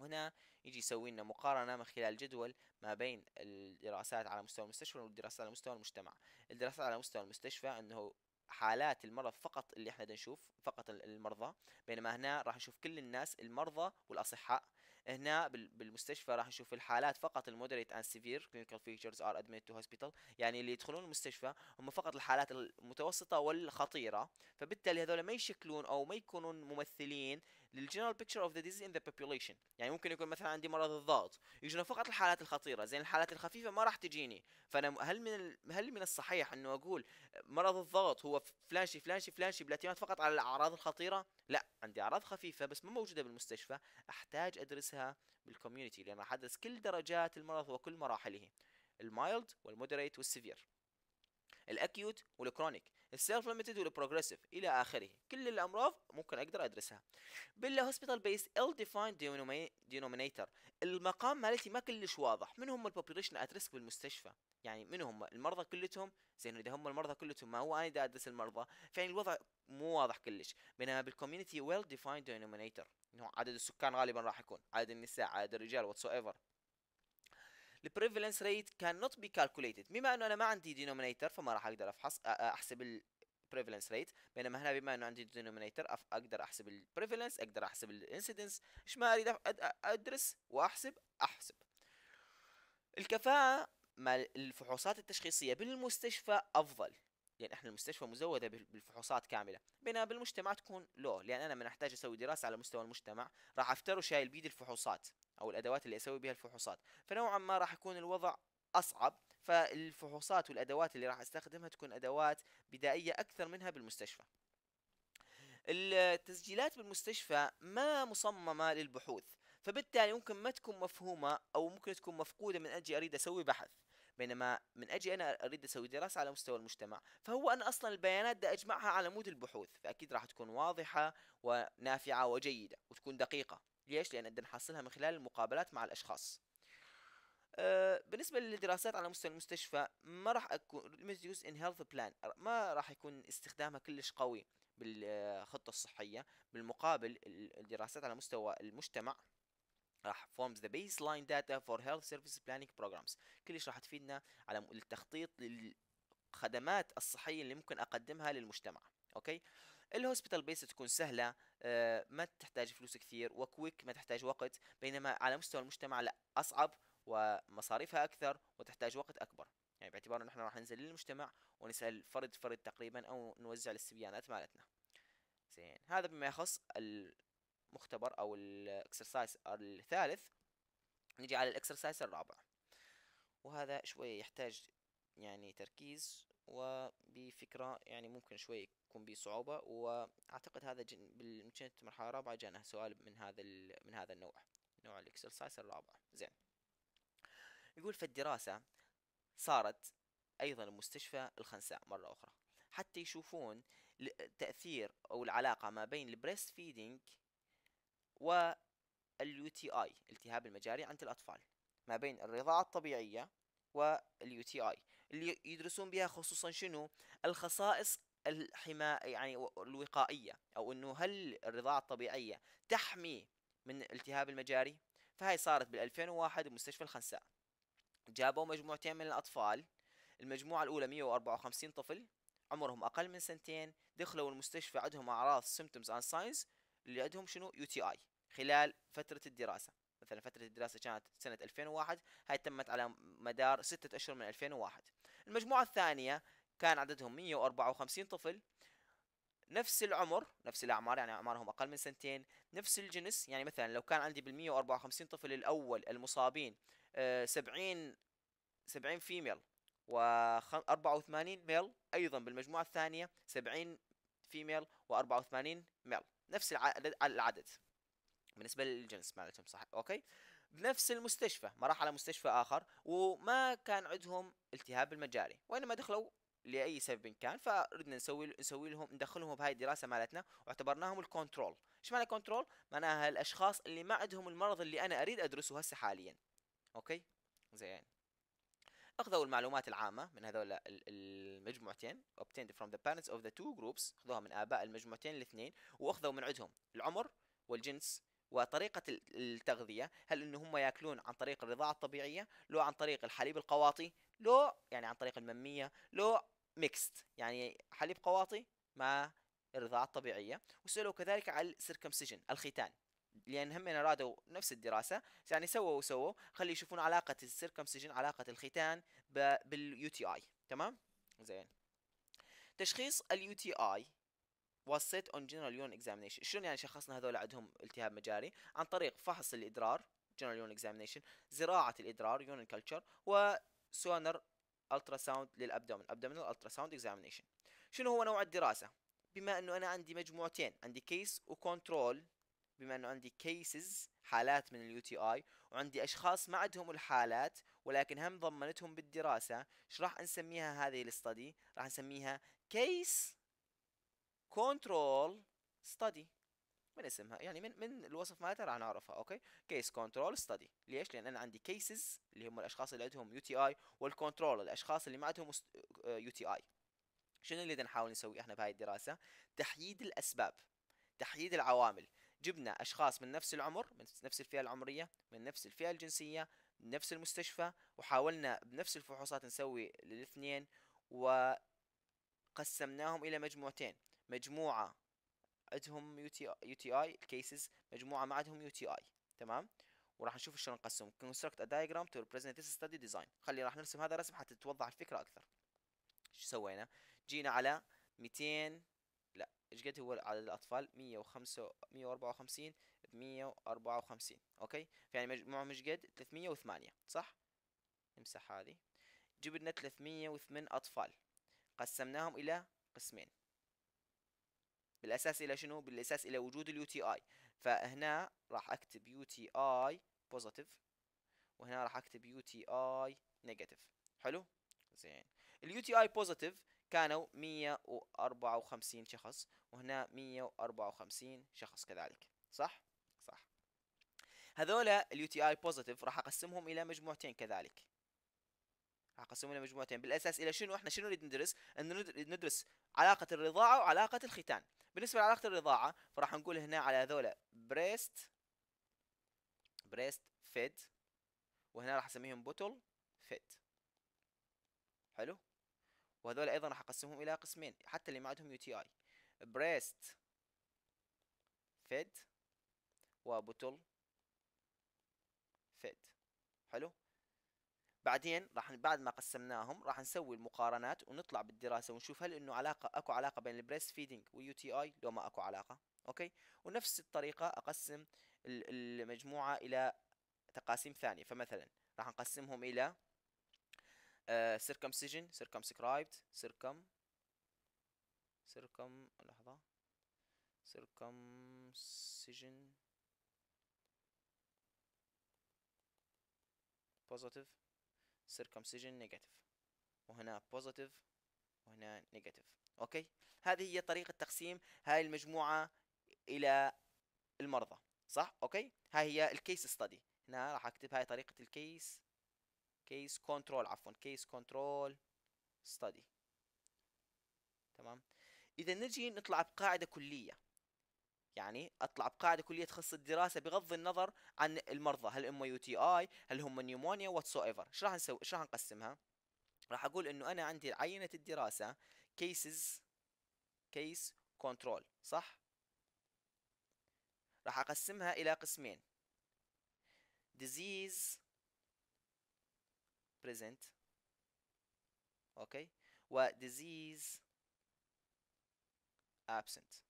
هنا يجي يسوي لنا مقارنة من خلال جدول ما بين الدراسات على مستوى المستشفى والدراسات على مستوى المجتمع الدراسات على مستوى المستشفى أنه حالات المرض فقط اللي احنا نشوف فقط المرضى بينما هنا راح نشوف كل الناس المرضى والاصحاء هنا بالمستشفى راح نشوف الحالات فقط المودريت اند سيفير كلينيكال فيتشرز ار ادميت تو هوسبيتال يعني اللي يدخلون المستشفى هم فقط الحالات المتوسطه والخطيره فبالتالي هذول ما يشكلون او ما يكونون ممثلين للجنرال بيكتشر اوف ذا ديزيز ان ذا بوبوليشن يعني ممكن يكون مثلا عندي مرض الضغط يجينا فقط الحالات الخطيره زين الحالات الخفيفه ما راح تجيني فانا هل من ال... هل من الصحيح انه اقول مرض الضغط هو فلانشي فلانشي فلانشي بالاعتماد فقط على الاعراض الخطيره لا عندي اعراض خفيفه بس ما موجوده بالمستشفى احتاج ادرسها بالكوميونتي لان راح ادرس كل درجات المرض وكل مراحله المايلد والمودريت والسيفير الاكيوت والكرونيك السيلف ليمتد والبروجريسيف الى اخره كل الامراض ممكن اقدر ادرسها بالله هوسبيتال بيس ال ديفايند دينومينيتر المقام مالتي ما كلش واضح من هم البوبيوليشن ات ريسك بالمستشفى يعني من هم المرضى كلتهم زين اذا هم المرضى كلتهم ما هو انا دا ادرس المرضى فيعني الوضع مو واضح كلش بينما بالكوميونتي ويل ديفايند دينومينيتر انه عدد السكان غالبا راح يكون عدد النساء عدد الرجال واتس ايفر البريفالنس ريت كان نوت بي كالكوليتد بما انه انا ما عندي دينومينيتر فما راح اقدر افحص احسب prevalence rate بينما هنا بما انه عندي denominator اقدر احسب البريفالنس اقدر احسب الانسيدنس ايش ما اريد ادرس واحسب احسب الكفاءة مال الفحوصات التشخيصية بالمستشفى افضل لان يعني احنا المستشفى مزوده بالفحوصات كامله بينما بالمجتمع تكون لو لان انا من احتاج اسوي دراسه على مستوى المجتمع راح افتروا وشايل بيد الفحوصات او الادوات اللي اسوي بها الفحوصات فنوعا ما راح يكون الوضع اصعب فالفحوصات والادوات اللي راح استخدمها تكون ادوات بدائيه اكثر منها بالمستشفى التسجيلات بالمستشفى ما مصممه للبحوث فبالتالي ممكن ما تكون مفهومه او ممكن تكون مفقوده من اجي اريد اسوي بحث بينما من اجي انا اريد اسوي دراسه على مستوى المجتمع فهو انا اصلا البيانات ده اجمعها على مود البحوث فاكيد راح تكون واضحه ونافعه وجيده وتكون دقيقه ليش لان بدنا نحصلها من خلال المقابلات مع الاشخاص آه، بالنسبه للدراسات على مستوى المستشفى ما راح اكون ريميديوز ان هيلث بلان ما راح يكون استخدامها كلش قوي بالخطه الصحيه بالمقابل الدراسات على مستوى المجتمع راح uh, forms the baseline data for health service planning programs كلش راح تفيدنا على التخطيط للخدمات الصحيه اللي ممكن اقدمها للمجتمع اوكي الهوسبيتال بيس تكون سهله آه، ما تحتاج فلوس كثير وكويك ما تحتاج وقت بينما على مستوى المجتمع لا اصعب ومصاريفها اكثر وتحتاج وقت اكبر يعني باعتبار أنه احنا راح ننزل للمجتمع ونسال فرد فرد تقريبا او نوزع الاستبيانات مالتنا زين هذا بما يخص ال المختبر او الاكسرسايز الثالث نجي على الاكسرسايز الرابع وهذا شوية يحتاج يعني تركيز وبفكرة يعني ممكن شوي يكون به صعوبة وأعتقد هذا بالمشينة المرحلة الرابعة جانا سؤال من هذا من هذا النوع نوع الاكسرسايز الرابع زين يقول فالدراسة صارت أيضا مستشفى الخنساء مرة أخرى حتى يشوفون تأثير أو العلاقة ما بين البريست فيدينج واليو تي اي التهاب المجاري عند الأطفال ما بين الرضاعة الطبيعية واليو تي اي اللي يدرسون بها خصوصا شنو الخصائص الحماية يعني الوقائية أو أنه هل الرضاعة الطبيعية تحمي من التهاب المجاري فهي صارت بال2001 بمستشفى الخنساء جابوا مجموعتين من الأطفال المجموعة الأولى 154 طفل عمرهم أقل من سنتين دخلوا المستشفى عندهم أعراض سيمتومز اند ساينز اللي عندهم شنو يو تي اي خلال فتره الدراسه مثلا فترة الدراسة كانت سنة 2001 هاي تمت على مدار ستة أشهر من 2001 المجموعة الثانية كان عددهم 154 طفل نفس العمر نفس الاعمار يعني اعمارهم اقل من سنتين نفس الجنس يعني مثلا لو كان عندي بال 154 طفل الاول المصابين 70 70 فيميل و 84 ميل ايضا بالمجموعه الثانيه 70 فيميل و 84 ميل نفس العدد بالنسبه للجنس مالتهم صح اوكي بنفس المستشفى ما راح على مستشفى اخر وما كان عندهم التهاب المجاري وانما دخلوا لاي سبب كان فردنا نسوي نسوي لهم ندخلهم بهاي الدراسه مالتنا واعتبرناهم الكنترول ايش معنى كنترول معناها الاشخاص اللي ما عندهم المرض اللي انا اريد ادرسه هسه حاليا اوكي زين اخذوا المعلومات العامه من هذول المجموعتين obtained from the parents of the two groups اخذوها من اباء المجموعتين الاثنين واخذوا من عندهم العمر والجنس وطريقة التغذية هل انه هم ياكلون عن طريق الرضاعة الطبيعية لو عن طريق الحليب القواطي لو يعني عن طريق الممية لو ميكست يعني حليب قواطي مع الرضاعة الطبيعية وسألوا كذلك على السيركمسيجن الختان لان هم ارادوا نفس الدراسه يعني سووا وسووا خلي يشوفون علاقه السيركمسيجن علاقه الختان باليو تي اي تمام زين تشخيص اليو تي اي وسيت اون جنرال يون اكزامينشن شلون يعني شخصنا هذول عندهم التهاب مجاري عن طريق فحص الادرار جنرال يون اكزامينشن زراعه الادرار يون كلتشر وسونر الترا ساوند للابدومن ابدومينال الترا ساوند اكزامينشن شنو هو نوع الدراسه بما انه انا عندي مجموعتين عندي كيس وكنترول بما انه عندي كيسز حالات من اليو تي اي وعندي اشخاص ما عندهم الحالات ولكن هم ضمنتهم بالدراسه ايش راح نسميها هذه الاستدي راح نسميها كيس كنترول ستدي من اسمها يعني من من الوصف مالتها راح نعرفها اوكي كيس كنترول ستدي ليش لان انا عندي كيسز اللي هم الاشخاص اللي عندهم يو تي اي والكنترول الاشخاص اللي ما عندهم يو تي اي شنو اللي نحاول نسوي احنا بهاي الدراسه تحييد الاسباب تحييد العوامل جبنا اشخاص من نفس العمر من نفس الفئه العمريه من نفس الفئه الجنسيه من نفس المستشفى وحاولنا بنفس الفحوصات نسوي للاثنين وقسمناهم الى مجموعتين مجموعه عندهم يو تي يو تي اي كيسز مجموعه ما عندهم يو تي اي تمام وراح نشوف شلون نقسم construct a diagram to represent this study design خلي راح نرسم هذا الرسم حتى تتوضح الفكره اكثر شو سوينا جينا على 200 لا ايش قد هو عدد الاطفال 105 154 ب 154 اوكي فيعني مجموعه مش قد 308 صح امسح هذه جبنا 308 اطفال قسمناهم الى قسمين بالاساس الى شنو بالاساس الى وجود اليو تي اي فهنا راح اكتب يو تي اي بوزيتيف وهنا راح اكتب يو تي اي نيجاتيف حلو زين اليو تي اي بوزيتيف كانوا 154 شخص وهنا 154 شخص كذلك صح؟ صح هذولا اليو تي اي بوزيتيف راح اقسمهم الى مجموعتين كذلك راح اقسمهم الى مجموعتين بالاساس الى شنو احنا شنو نريد ندرس؟ ندرس علاقه الرضاعه وعلاقه الختان بالنسبه لعلاقه الرضاعه فراح نقول هنا على هذولا بريست بريست فيد وهنا راح اسميهم بوتل فيد حلو وهذول ايضا راح اقسمهم الى قسمين حتى اللي ما عندهم يو تي اي بريست فيد وبطل فيد حلو بعدين راح بعد ما قسمناهم راح نسوي المقارنات ونطلع بالدراسه ونشوف هل انه علاقه اكو علاقه بين البريست فيدنج واليو تي اي لو ما اكو علاقه اوكي ونفس الطريقه اقسم المجموعه الى تقاسيم ثانيه فمثلا راح نقسمهم الى سيركمسيجن آه، circumscribed سيركم سيركم لحظة سيركمسيجن بوزيتيف سيركمسيجن نيجاتيف وهنا بوزيتيف وهنا نيجاتيف اوكي هذه هي طريقة تقسيم هاي المجموعة الى المرضى صح اوكي هاي هي الكيس ستدي هنا راح اكتب هاي طريقة الكيس كيس كنترول عفوا كيس كنترول ستدي تمام اذا نجي نطلع بقاعده كليه يعني اطلع بقاعده كليه تخص الدراسه بغض النظر عن المرضى هل هم يو تي اي هل هم نيومونيا واتسو ايفر ايش راح نسوي ايش راح نقسمها راح اقول انه انا عندي عينه الدراسه كيسز كيس كنترول صح راح اقسمها الى قسمين disease present okay و disease absent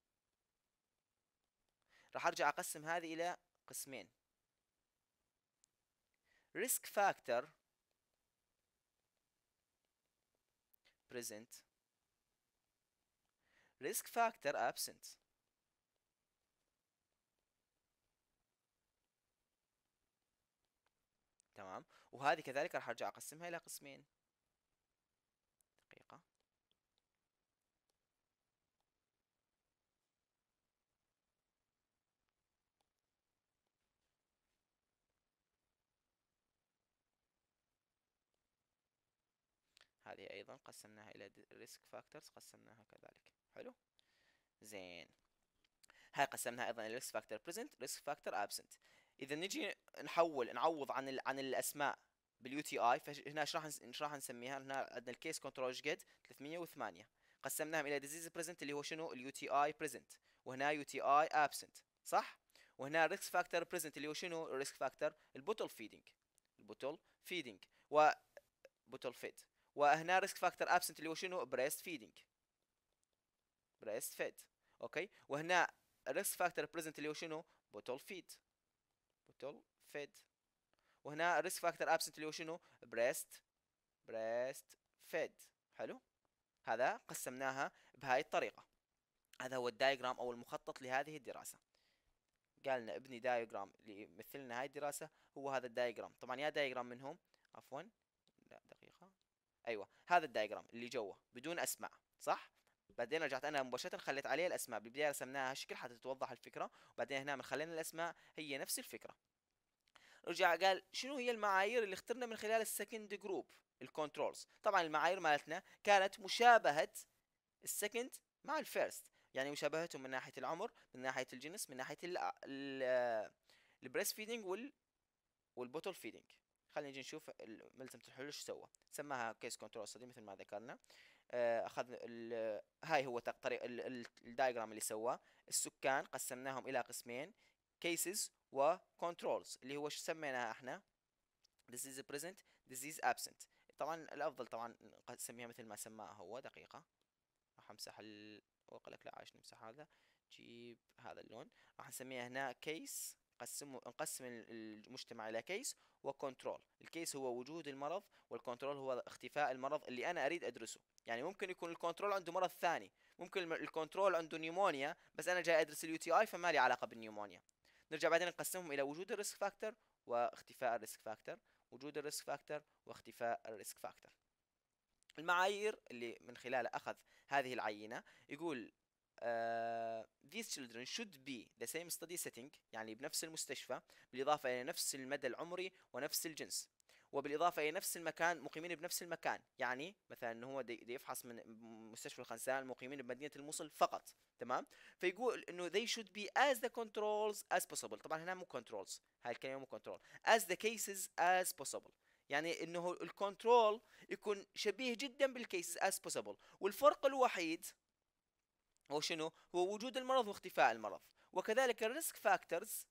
راح ارجع اقسم هذه الى قسمين risk factor present risk factor absent وهذه كذلك راح ارجع اقسمها الى قسمين دقيقة هذه ايضا قسمناها الى ريسك فاكتورز قسمناها كذلك حلو زين هاي قسمناها ايضا الى ريسك فاكتور بريزنت ريسك فاكتور ابسنت اذا نجي نحول نعوض عن الـ عن الاسماء باليو تي اي فهنا ايش راح ايش راح نسميها هنا عندنا الكيس كنترول ايش قد 308 قسمناهم الى ديزيز بريزنت اللي هو شنو اليو تي اي بريزنت وهنا يو تي اي ابسنت صح وهنا ريسك فاكتور بريزنت اللي هو شنو الريسك فاكتور البوتل فيدنج البوتل فيدنج و بوتل فيد وهنا ريسك فاكتور ابسنت اللي هو شنو بريست فيدنج بريست فيد اوكي وهنا الريسك فاكتور بريزنت اللي هو شنو بوتل فيد total فيد وهنا الريسك فاكتور ابسنت اللي هو شنو بريست بريست فيد حلو هذا قسمناها بهاي الطريقه هذا هو الدايجرام او المخطط لهذه الدراسه قال لنا ابني دايجرام اللي يمثل لنا هاي الدراسه هو هذا الدايجرام طبعا يا دايجرام منهم عفوا لا دقيقه ايوه هذا الدايجرام اللي جوا بدون اسماء صح بعدين رجعت انا مباشره خليت عليها الاسماء بالبدايه رسمناها هالشكل حتى تتوضح الفكره وبعدين هنا من خلينا الاسماء هي نفس الفكره رجع قال شنو هي المعايير اللي اخترنا من خلال السكند جروب الكنترولز طبعا المعايير مالتنا كانت مشابهه السكند مع الفيرست يعني مشابهتهم من ناحيه العمر من ناحيه الجنس من ناحيه البريس فيدنج وال والبوتل فيدنج خلينا نجي نشوف ملزمة الحلول شو سوى سماها كيس كنترول ستدي مثل ما ذكرنا آه، اخذنا هاي هو طريق الدايجرام اللي سواه السكان قسمناهم الى قسمين كيسز وكنترولز اللي هو شو سميناها احنا ديزيز بريزنت ديزيز ابسنت طبعا الافضل طبعا نسميها مثل ما سماها هو دقيقه راح امسح ال... واقول لك لا عايش نمسح هذا جيب هذا اللون راح نسميها هنا كيس نقسم نقسم المجتمع الى كيس وكنترول الكيس هو وجود المرض والكنترول هو اختفاء المرض اللي انا اريد ادرسه يعني ممكن يكون الكنترول عنده مرض ثاني ممكن الكنترول عنده نيمونيا بس انا جاي ادرس اليو تي اي فما لي علاقه بالنيمونيا نرجع بعدين نقسمهم الى وجود الريسك فاكتور واختفاء الريسك فاكتور وجود الريسك فاكتور واختفاء الريسك فاكتور المعايير اللي من خلالها اخذ هذه العينه يقول Uh, these children should be the same study setting يعني بنفس المستشفى بالإضافة إلى نفس المدى العمري ونفس الجنس وبالاضافه الى نفس المكان مقيمين بنفس المكان يعني مثلا انه هو دي يفحص من مستشفى الخنساء المقيمين بمدينه الموصل فقط تمام فيقول انه they should be as the controls as possible طبعا هنا مو controls هاي الكلمه مو control as the cases as possible يعني انه الكنترول يكون شبيه جدا بالكيس as possible والفرق الوحيد هو شنو هو وجود المرض واختفاء المرض وكذلك الريسك فاكتورز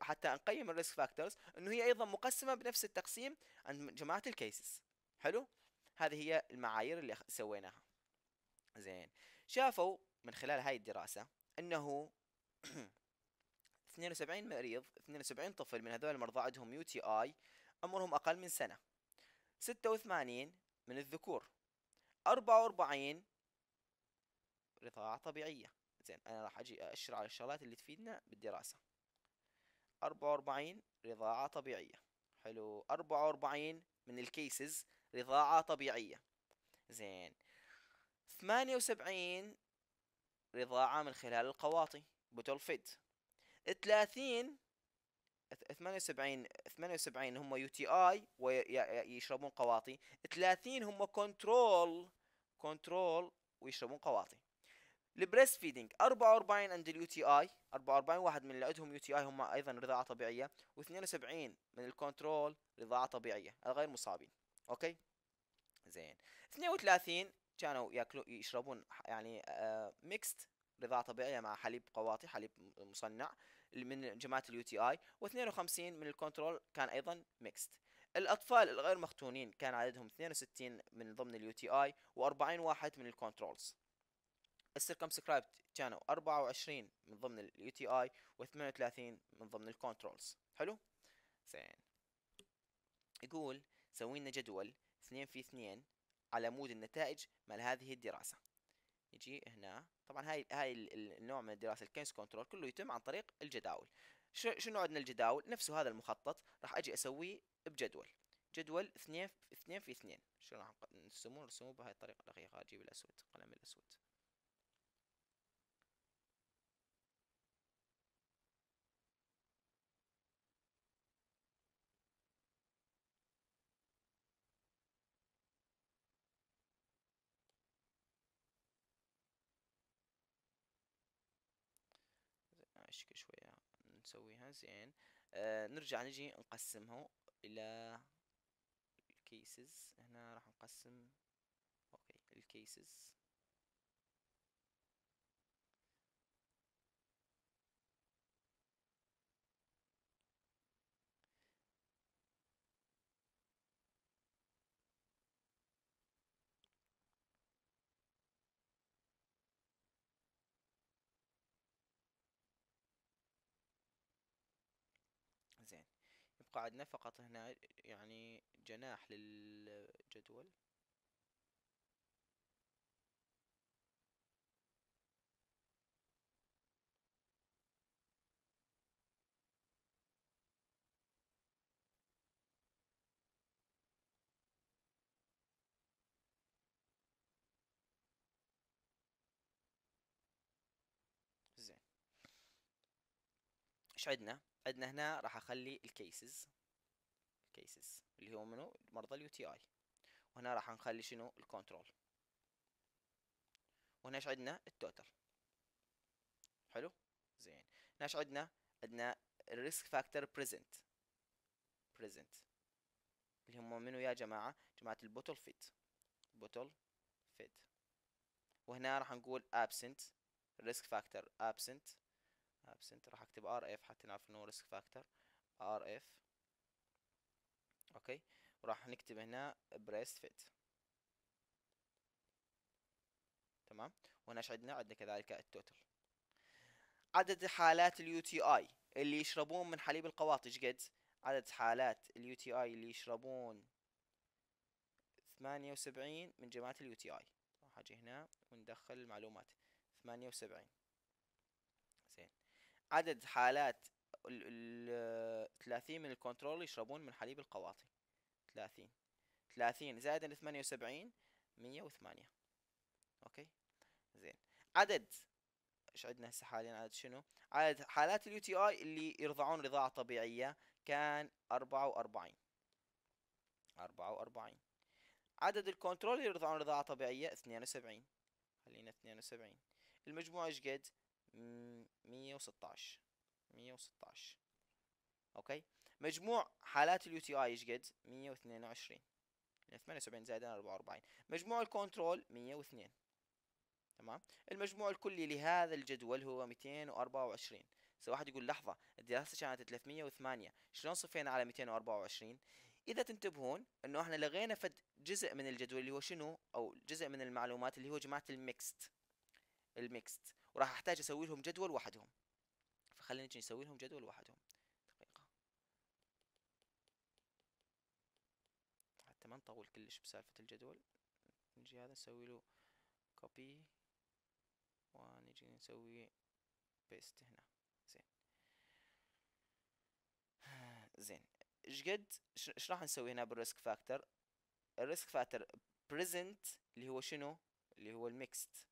حتى نقيم الريسك فاكتورز انه هي ايضا مقسمه بنفس التقسيم عند جماعه الكيسز حلو هذه هي المعايير اللي سويناها زين شافوا من خلال هاي الدراسه انه 72 <clears throat> مريض 72 طفل من هذول المرضى عندهم يو تي اي عمرهم اقل من سنه 86 من الذكور 44 رضاعة طبيعية زين انا راح اجي اشر على الشغلات اللي تفيدنا بالدراسة أربعة وأربعين رضاعة طبيعية حلو أربعة وأربعين من الكيسز رضاعة طبيعية زين ثمانية وسبعين رضاعة من خلال القواطي بوتل فيد ثلاثين ثمانية وسبعين ثمانية وسبعين هم يو تي اي ويشربون قواطي ثلاثين هم كنترول كنترول ويشربون قواطي البريست فيدنج واربعين عند اليو تي اي 44 واحد من اللي عندهم يو تي اي هم ايضا رضاعه طبيعيه و72 من الكنترول رضاعه طبيعيه الغير مصابين اوكي زين 32 كانوا ياكلوا يشربون يعني ميكست آه، رضاعه طبيعيه مع حليب قواطي حليب مصنع من جماعه اليو تي اي و52 من الكنترول كان ايضا ميكست الاطفال الغير مختونين كان عددهم 62 من ضمن اليو تي اي و40 واحد من الكنترولز السيركمسكرايبد كانوا 24 من ضمن اليو تي اي و38 من ضمن الكنترولز حلو زين يقول سوي لنا جدول 2 في 2 على مود النتائج مال هذه الدراسه يجي هنا طبعا هاي هاي النوع من الدراسه الكينز كنترول كله يتم عن طريق الجداول شنو عندنا الجداول نفسه هذا المخطط راح اجي اسويه بجدول جدول اثنين اثنين في اثنين شنو راح نرسمه نرسمه بهاي الطريقه دقيقه اجيب الاسود قلم الاسود كشك شوية نسويها زين آه نرجع نجي نقسمها إلى الكيسز هنا راح نقسم أوكي الكيسز قعدنا فقط هنا يعني جناح للجدول زين ايش عندنا عندنا هنا راح اخلي الكيسز الكيسز اللي هو منو مرضى اليو تي اي وهنا راح نخلي شنو الكنترول وهنا ايش عندنا التوتال حلو زين هنا ايش عندنا عندنا الريسك فاكتور بريزنت بريزنت اللي هم منو يا جماعه جماعه البوتل فيت بوتل فيت وهنا راح نقول absent risk factor absent ابسنت راح اكتب ار اف حتى نعرف انه ريسك فاكتور ار اف اوكي وراح نكتب هنا بريست فيت تمام وهنا ايش عندنا عندنا كذلك التوتال عدد حالات اليو تي اي اللي يشربون من حليب القواطج قد عدد حالات اليو تي اي اللي يشربون ثمانية وسبعين من جماعة اليو تي اي راح اجي هنا وندخل المعلومات ثمانية وسبعين عدد حالات ال 30 من الكنترول يشربون من حليب القواطي 30 30 زائدا 78 108 اوكي زين عدد ايش عندنا هسه حاليا عدد شنو؟ عدد حالات اليو تي اي اللي يرضعون رضاعة طبيعية كان 44 44 عدد الكنترول اللي يرضعون رضاعة طبيعية 72 خلينا 72 المجموع ايش قد؟ 116 اوكي مجموع حالات تي اي ايش قد 122 78 يعني زائد 44 مجموع الكنترول 102 تمام المجموع الكلي لهذا الجدول هو 224 سواء واحد يقول لحظة الدراسة كانت 308 شلون صفينا على 224 إذا تنتبهون أنه إحنا لغينا فد جزء من الجدول اللي هو شنو أو جزء من المعلومات اللي هو جماعة الميكست الميكست وراح احتاج اسوي لهم جدول وحدهم فخلينا نجي نسوي لهم جدول وحدهم دقيقة حتى ما نطول كلش بسالفة الجدول نجي هذا نسوي له كوبي ونجي نسوي بيست هنا زين <sighs> زين ايش قد ايش راح نسوي هنا بالريسك فاكتور الريسك فاكتور بريزنت اللي هو شنو اللي هو الميكست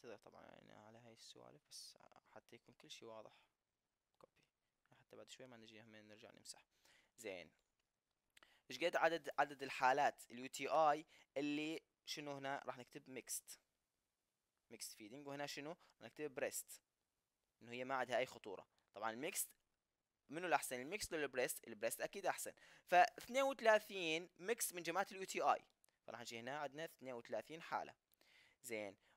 اعتذر طبعا يعني على هاي السوالف بس حتى يكون كل شي واضح كوبي حتى بعد شوي ما نجي هم نرجع نمسح زين ايش قد عدد عدد الحالات اليو تي اي اللي شنو هنا راح نكتب ميكست ميكست فيدنج وهنا شنو راح نكتب بريست انه هي ما عندها اي خطوره طبعا الميكست منو الاحسن الميكس ولا البريست البريست اكيد احسن ف 32 ميكس من جماعه اليو تي اي فراح نجي هنا عندنا 32 حاله زين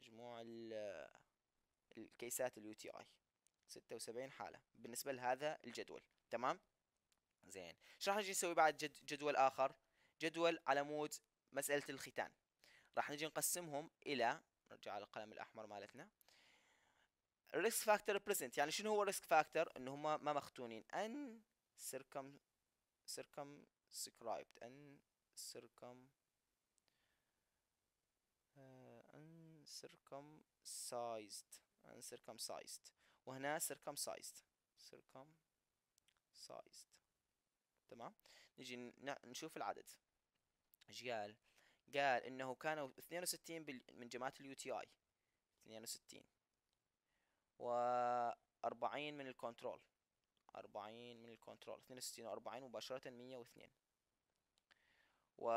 مجموع الكيسات اليو تي اي ستة وسبعين حالة بالنسبة لهذا الجدول تمام زين ايش راح نجي نسوي بعد جد جدول آخر جدول على مود مسألة الختان راح نجي نقسمهم إلى نرجع على القلم الأحمر مالتنا الريسك فاكتور بريزنت يعني شنو هو الريسك فاكتور ان هم ما مختونين ان سيركم سيركم سكرايبت ان سيركم circumcised uncircumcised circumcised وهنا circumcised circumcised تمام نجي نشوف العدد اجيال قال انه كانوا 62 من جماعه اليو تي اي 62 و 40 من الكنترول 40 من الكنترول 62 و40 مباشره 102 و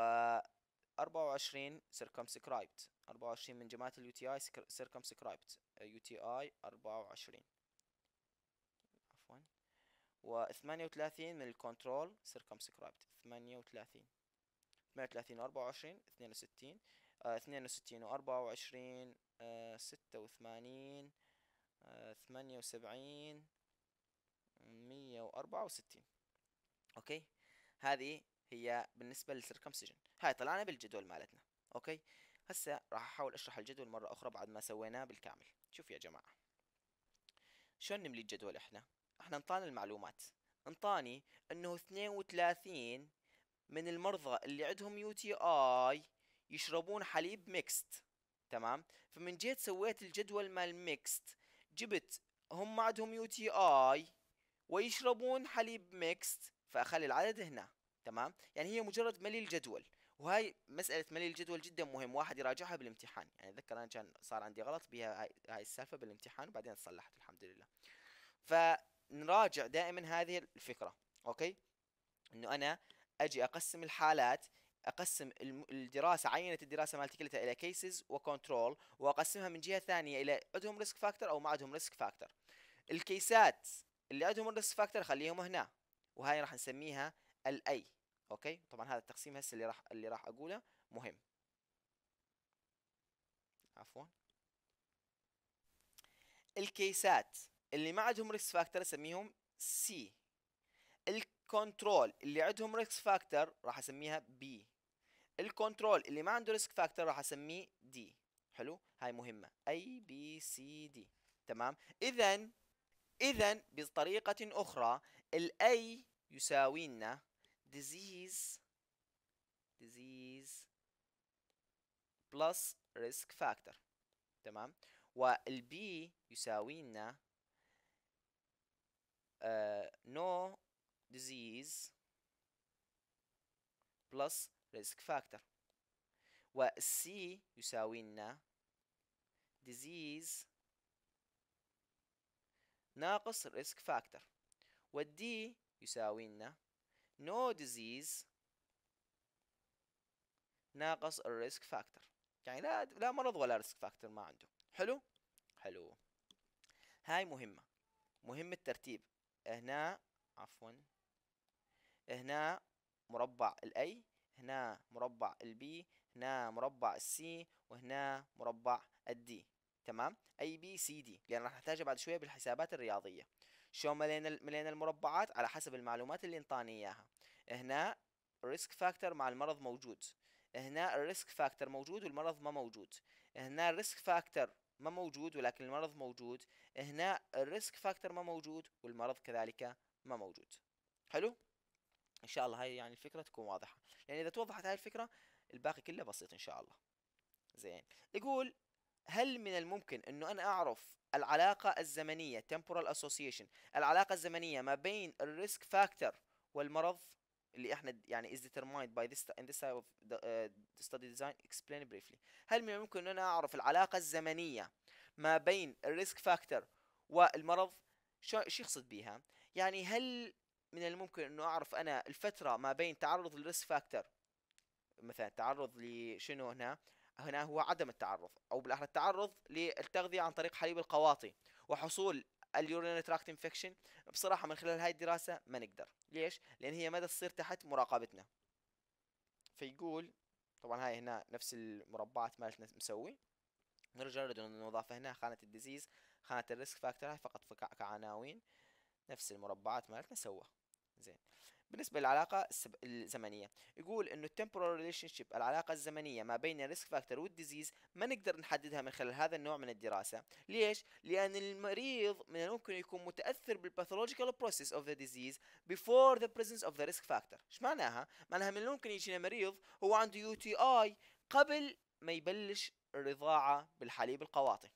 24 circumscribed 24 من جماعة اليو تي اي circumscribed يو تي اي 24 عفوا و 38 من الكنترول circumscribed 38 38 و 24 62 62 و 24 86 78 164 اوكي هذه هي بالنسبه للسيركمسيجن هاي طلعنا بالجدول مالتنا اوكي هسه راح احاول اشرح الجدول مره اخرى بعد ما سويناه بالكامل شوف يا جماعه شلون نملي الجدول احنا احنا انطانا المعلومات انطاني انه 32 من المرضى اللي عندهم يو تي اي يشربون حليب ميكست تمام فمن جيت سويت الجدول مال ميكست جبت هم عندهم يو تي اي ويشربون حليب ميكست فاخلي العدد هنا تمام يعني هي مجرد ملي الجدول وهاي مساله ملي الجدول جدا مهم واحد يراجعها بالامتحان يعني اتذكر انا كان صار عندي غلط بها هاي, هاي السالفه بالامتحان وبعدين صلحت الحمد لله فنراجع دائما هذه الفكره اوكي انه انا اجي اقسم الحالات اقسم الدراسه عينه الدراسه مالتي كلها الى كيسز وكنترول واقسمها من جهه ثانيه الى عندهم ريسك فاكتور او ما عندهم ريسك فاكتور الكيسات اللي عندهم الريسك فاكتور خليهم هنا وهاي راح نسميها الاي اوكي طبعا هذا التقسيم هسه اللي راح اللي راح اقوله مهم عفوا الكيسات اللي ما عندهم ريسك فاكتور اسميهم سي الكنترول اللي عندهم ريسك فاكتور راح اسميها بي الكنترول اللي ما عنده ريسك فاكتور راح اسميه دي حلو هاي مهمه اي بي سي دي تمام اذا اذا بطريقه اخرى الاي يساوي لنا disease disease plus risk factor تمام والبي يساوي لنا uh, no disease plus risk factor والسي يساوي لنا disease ناقص risk factor والدي يساوي لنا no disease ناقص الريسك فاكتور يعني لا لا مرض ولا ريسك فاكتور ما عنده حلو حلو هاي مهمة مهم الترتيب هنا عفوا هنا مربع الاي هنا مربع البي هنا مربع السي وهنا مربع الدي تمام اي بي سي دي لان راح نحتاجها بعد شويه بالحسابات الرياضيه شلون ملينا ملينا المربعات على حسب المعلومات اللي انطاني اياها هنا الريسك فاكتور مع المرض موجود هنا الريسك فاكتور موجود والمرض ما موجود هنا الريسك فاكتور ما موجود ولكن المرض موجود هنا الريسك فاكتور ما موجود والمرض كذلك ما موجود حلو ان شاء الله هاي يعني الفكره تكون واضحه يعني اذا توضحت هاي الفكره الباقي كله بسيط ان شاء الله زين يقول هل من الممكن انه انا اعرف العلاقة الزمنية temporal association العلاقة الزمنية ما بين الريسك فاكتور والمرض اللي احنا يعني is determined by this in this type of the, uh, the study design explain briefly هل من الممكن ان انا اعرف العلاقة الزمنية ما بين الريسك فاكتور والمرض شو يقصد بيها يعني هل من الممكن انه اعرف انا الفترة ما بين تعرض الريسك فاكتور مثلا تعرض لشنو هنا هنا هو عدم التعرض او بالاحرى التعرض للتغذيه عن طريق حليب القواطي وحصول اليورين تراكت انفكشن بصراحه من خلال هاي الدراسه ما نقدر ليش لان هي ما تصير تحت مراقبتنا فيقول طبعا هاي هنا نفس المربعات مالتنا مسوي نرجع نضاف هنا خانه الديزيز خانه الريسك فاكتور هاي فقط كعناوين نفس المربعات مالتنا سوا زين بالنسبه للعلاقه الزمنيه يقول انه التمبورال ريليشن شيب العلاقه الزمنيه ما بين الريسك فاكتور والديزيز ما نقدر نحددها من خلال هذا النوع من الدراسه ليش لان المريض من الممكن يكون متاثر بالباثولوجيكال بروسيس اوف ذا ديزيز بيفور ذا بريزنس اوف ذا ريسك فاكتور ايش معناها معناها من الممكن يجينا مريض هو عنده يو تي اي قبل ما يبلش الرضاعه بالحليب القواطي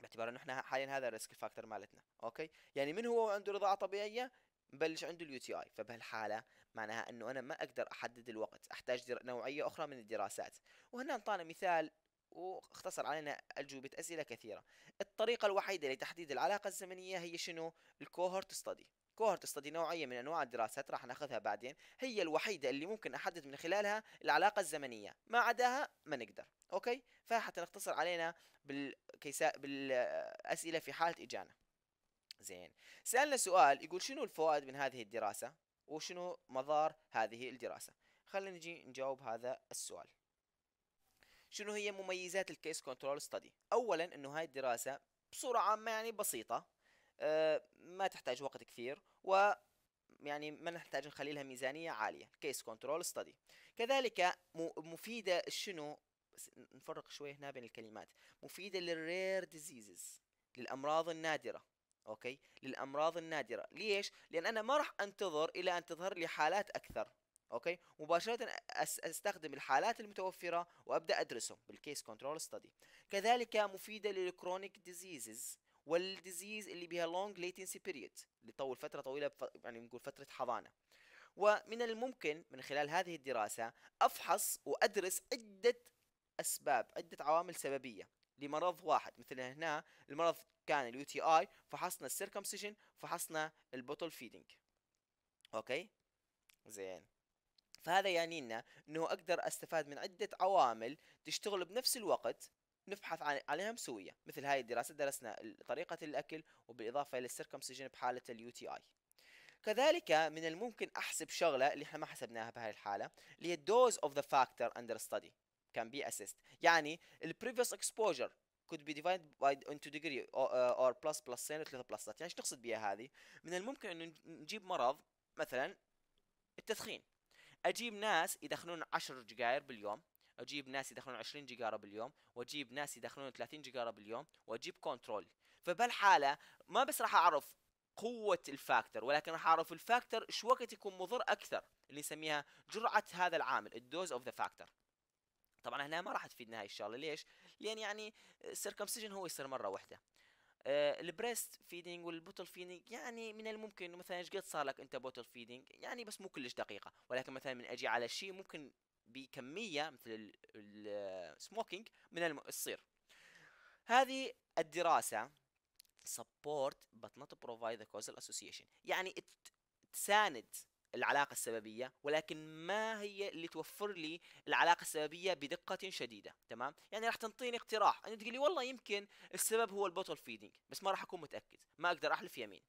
باعتبار انه احنا حاليا هذا الريسك فاكتور مالتنا اوكي يعني من هو عنده رضاعه طبيعيه مبلش عنده اليو تي اي فبهالحاله معناها انه انا ما اقدر احدد الوقت احتاج نوعيه اخرى من الدراسات وهنا انطانا مثال واختصر علينا أجوبة أسئلة كثيرة الطريقة الوحيدة لتحديد العلاقة الزمنية هي شنو الكوهورت ستدي كوهورت ستدي نوعية من أنواع الدراسات راح ناخذها بعدين هي الوحيدة اللي ممكن أحدد من خلالها العلاقة الزمنية ما عداها ما نقدر أوكي فحتى نختصر علينا بالكيساء بالأسئلة في حالة إجانا زين سألنا سؤال يقول شنو الفوائد من هذه الدراسة وشنو مضار هذه الدراسة خلينا نجي نجاوب هذا السؤال شنو هي مميزات الكيس كنترول ستدي اولا انه هاي الدراسة بصورة عامة يعني بسيطة أه ما تحتاج وقت كثير و يعني ما نحتاج نخلي لها ميزانية عالية كيس كنترول ستدي كذلك مفيدة شنو نفرق شوي هنا بين الكلمات مفيدة للرير ديزيزز للأمراض النادرة اوكي للامراض النادره ليش لان انا ما راح انتظر الى ان تظهر لي حالات اكثر اوكي مباشره استخدم الحالات المتوفره وابدا ادرسهم بالكيس كنترول ستدي كذلك مفيده للكرونيك ديزيزز والديزيز اللي بها لونج ليتنسي بيريد اللي طول فتره طويله يعني نقول فتره حضانه ومن الممكن من خلال هذه الدراسه افحص وادرس عده اسباب عده عوامل سببيه لمرض واحد مثل هنا المرض كان اليو تي اي فحصنا السيركمسيشن فحصنا البوتل فيدنج اوكي زين فهذا يعني لنا انه اقدر استفاد من عده عوامل تشتغل بنفس الوقت نبحث عن عليها سوية مثل هاي الدراسة درسنا طريقة الأكل وبالإضافة إلى السيركمسيجن بحالة اليو تي آي كذلك من الممكن أحسب شغلة اللي احنا ما حسبناها بهاي الحالة اللي هي الدوز اوف ذا فاكتور اندر ستدي can be assessed يعني ال previous exposure could be divided by into degree or, uh, or plus plus سين وثلاثة بلسات يعني ايش تقصد بها هذه؟ من الممكن انه نجيب مرض مثلا التدخين اجيب ناس يدخنون 10 جيجاير باليوم اجيب ناس يدخنون 20 جيجاره باليوم واجيب ناس يدخنون 30 جيجاره باليوم واجيب كنترول فبهالحاله ما بس راح اعرف قوة الفاكتور ولكن راح اعرف الفاكتور ايش وقت يكون مضر اكثر اللي نسميها جرعة هذا العامل الدوز اوف ذا فاكتور طبعا هنا ما راح تفيدنا هاي الشغله ليش لان يعني السيركمسيجن هو يصير مره واحده البريست فيدنج والبوتل فيدنج يعني من الممكن مثلا ايش قد صار لك انت بوتل فيدنج يعني بس مو كلش دقيقه ولكن مثلا من اجي على شيء ممكن بكميه مثل السموكينج من تصير هذه الدراسه support but not provide the causal association يعني تساند العلاقة السببية ولكن ما هي اللي توفر لي العلاقة السببية بدقة شديدة تمام يعني راح تنطيني اقتراح انت تقول لي والله يمكن السبب هو البوتل فيدنج بس ما راح اكون متأكد ما اقدر احلف يمين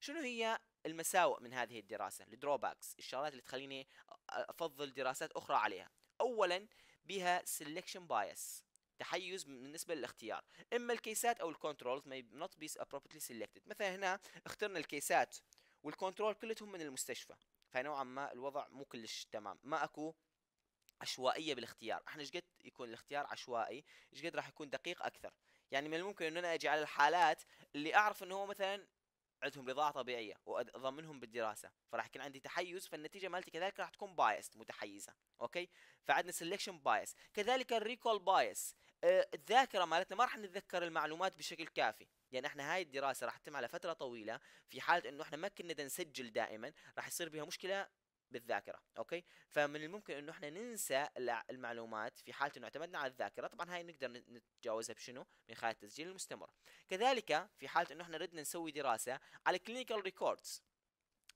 شنو هي المساوئ من هذه الدراسة الدروباكس الشغلات اللي تخليني افضل دراسات اخرى عليها اولا بها سيلكشن bias تحيز بالنسبه للاختيار اما الكيسات او الكنترولز may not be appropriately selected مثلا هنا اخترنا الكيسات والكنترول كلتهم من المستشفى فنوعا ما الوضع مو كلش تمام ما اكو عشوائيه بالاختيار احنا ايش قد يكون الاختيار عشوائي ايش قد راح يكون دقيق اكثر يعني من الممكن ان انا اجي على الحالات اللي اعرف انه هو مثلا عندهم رضاعه طبيعيه واضمنهم بالدراسه فراح يكون عندي تحيز فالنتيجه مالتي كذلك راح تكون بايست متحيزه اوكي فعندنا سلكشن بايس كذلك الريكول بايس آه، الذاكره مالتنا ما راح نتذكر المعلومات بشكل كافي يعني احنا هاي الدراسه راح تتم على فتره طويله في حاله انه احنا ما كنا نسجل دائما راح يصير بها مشكله بالذاكره اوكي فمن الممكن انه احنا ننسى المعلومات في حاله انه اعتمدنا على الذاكره طبعا هاي نقدر نتجاوزها بشنو من خلال التسجيل المستمر كذلك في حاله انه احنا ردنا نسوي دراسه على كلينيكال ريكوردز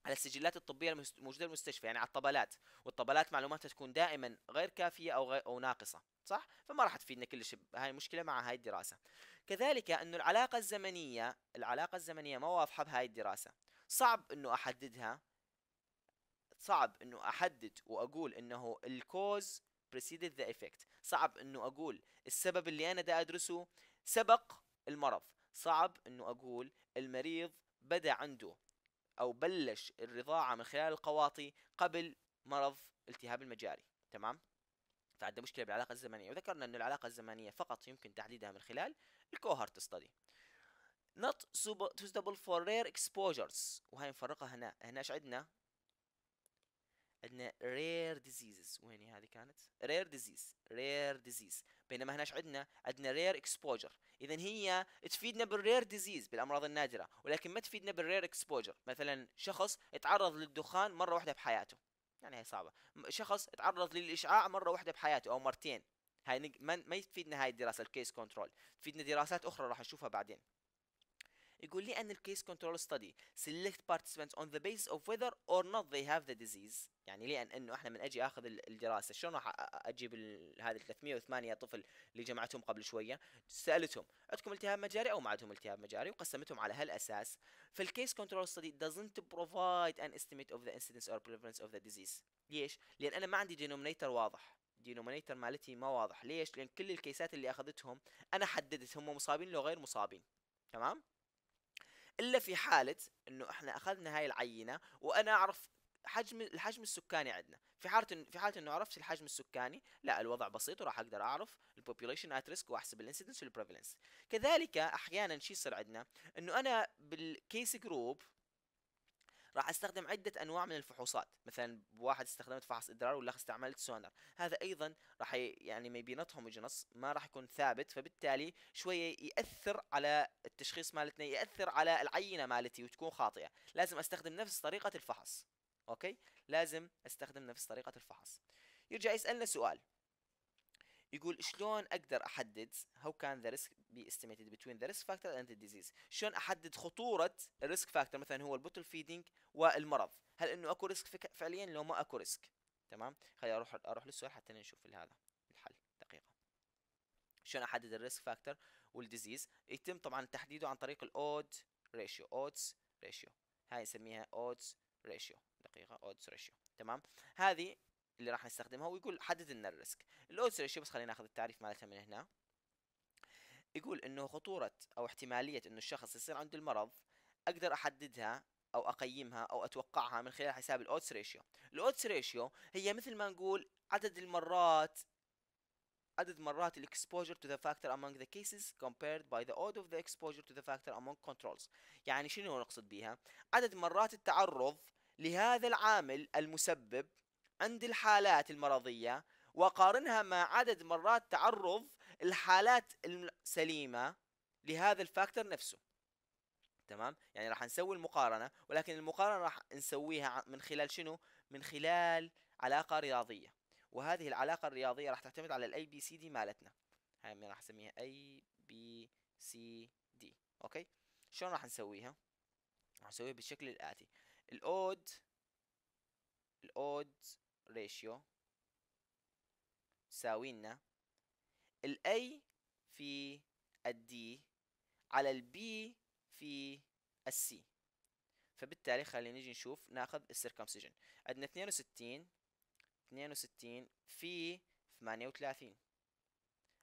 على السجلات الطبية الموجودة بالمستشفى يعني على الطبلات والطبلات معلوماتها تكون دائما غير كافية أو غير أو ناقصة صح فما راح تفيدنا كلش هاي مشكلة مع هاي الدراسة كذلك أنه العلاقة الزمنية العلاقة الزمنية ما واضحة بهاي الدراسة صعب أنه أحددها صعب أنه أحدد وأقول أنه الكوز preceded the effect صعب أنه أقول السبب اللي أنا دا أدرسه سبق المرض صعب أنه أقول المريض بدا عنده او بلش الرضاعه من خلال القواطي قبل مرض التهاب المجاري تمام فعنده مشكله بالعلاقه الزمنيه وذكرنا ان العلاقه الزمنيه فقط يمكن تحديدها من خلال الكوهرت ستدي not suitable for rare exposures وهي نفرقها هنا هنا ايش عندنا عندنا rare diseases وين هذه كانت rare disease rare disease بينما هنا ايش عندنا عندنا رير اكسبوجر اذا هي تفيدنا بالرير ديزيز بالامراض النادره ولكن ما تفيدنا بالرير اكسبوجر مثلا شخص تعرض للدخان مره واحده بحياته يعني هي صعبه شخص تعرض للاشعاع مره واحده بحياته او مرتين هاي ما ما تفيدنا هاي الدراسه الكيس كنترول تفيدنا دراسات اخرى راح نشوفها بعدين يقول لي ان الكيس كنترول ستدي سيلكت بارتيسيبنتس اون ذا بيس اوف ويذر اور نوت ذي هاف ذا ديزيز يعني لان انه احنا من اجي اخذ الدراسه شلون راح اجيب هذه 308 طفل اللي جمعتهم قبل شويه سالتهم عندكم التهاب مجاري او ما عندهم التهاب مجاري وقسمتهم على هالاساس فالكيس كنترول ستدي doesn't بروفايد ان استيميت اوف ذا انسيدنس اور prevalence اوف ذا ديزيز ليش؟ لان انا ما عندي دينومينيتر واضح دينومينيتر مالتي ما واضح ليش؟ لان كل الكيسات اللي اخذتهم انا حددت هم مصابين لو غير مصابين تمام؟ الا في حاله انه احنا اخذنا هاي العينه وانا اعرف حجم الحجم السكاني عندنا في حاله في حاله انه عرفت الحجم السكاني لا الوضع بسيط وراح اقدر اعرف البوبوليشن ات ريسك واحسب الانسيدنس والبريفالنس كذلك احيانا شيء يصير عندنا انه انا بالكيس جروب راح استخدم عده انواع من الفحوصات مثلا واحد استخدمت فحص ادرار والاخ استعملت سونار هذا ايضا راح يعني ما ميبينتهم جنص ما راح يكون ثابت فبالتالي شويه ياثر على التشخيص مالتنا ياثر على العينه مالتي وتكون خاطئه لازم استخدم نفس طريقه الفحص اوكي لازم استخدم نفس طريقه الفحص يرجع يسالنا سؤال يقول شلون اقدر احدد هاو كان ذا ريسك بي استيميتد بتوين ذا ريسك فاكتور اند الديزيز شلون احدد خطوره الريسك فاكتور مثلا هو البوتل فيدنج والمرض هل انه اكو ريسك فعليا لو ما اكو ريسك تمام خليني اروح اروح للسؤال حتى نشوف هذا الحل دقيقه شلون احدد الريسك فاكتور والديزيز يتم طبعا تحديده عن طريق الاود ريشيو اودز ريشيو هاي نسميها اودز ريشيو دقيقه اودز ريشيو تمام هذه اللي راح نستخدمها ويقول حدد لنا الريسك الاودز ريشيو بس خلينا ناخذ التعريف مالتها من هنا يقول انه خطورة او احتمالية انه الشخص يصير عنده المرض اقدر احددها او اقيمها او اتوقعها من خلال حساب الاوتس ريشيو الاوتس ريشيو هي مثل ما نقول عدد المرات عدد مرات الاكسبوجر تو ذا فاكتور among ذا كيسز compared باي ذا odds اوف ذا اكسبوجر تو ذا فاكتور among كنترولز يعني شنو نقصد بيها عدد مرات التعرض لهذا العامل المسبب عند الحالات المرضية وقارنها مع عدد مرات تعرض الحالات السليمة لهذا الفاكتور نفسه تمام يعني راح نسوي المقارنة ولكن المقارنة راح نسويها من خلال شنو من خلال علاقة رياضية وهذه العلاقة الرياضية راح تعتمد على الاي بي سي دي مالتنا هاي راح نسميها اي بي سي دي اوكي شلون راح نسويها راح نسويها بالشكل الآتي الأود الأود ريشيو تساوي لنا الاي في الدي على البي في السي فبالتالي خلينا نجي نشوف ناخذ السيركمسيجن عندنا 62 62 في 38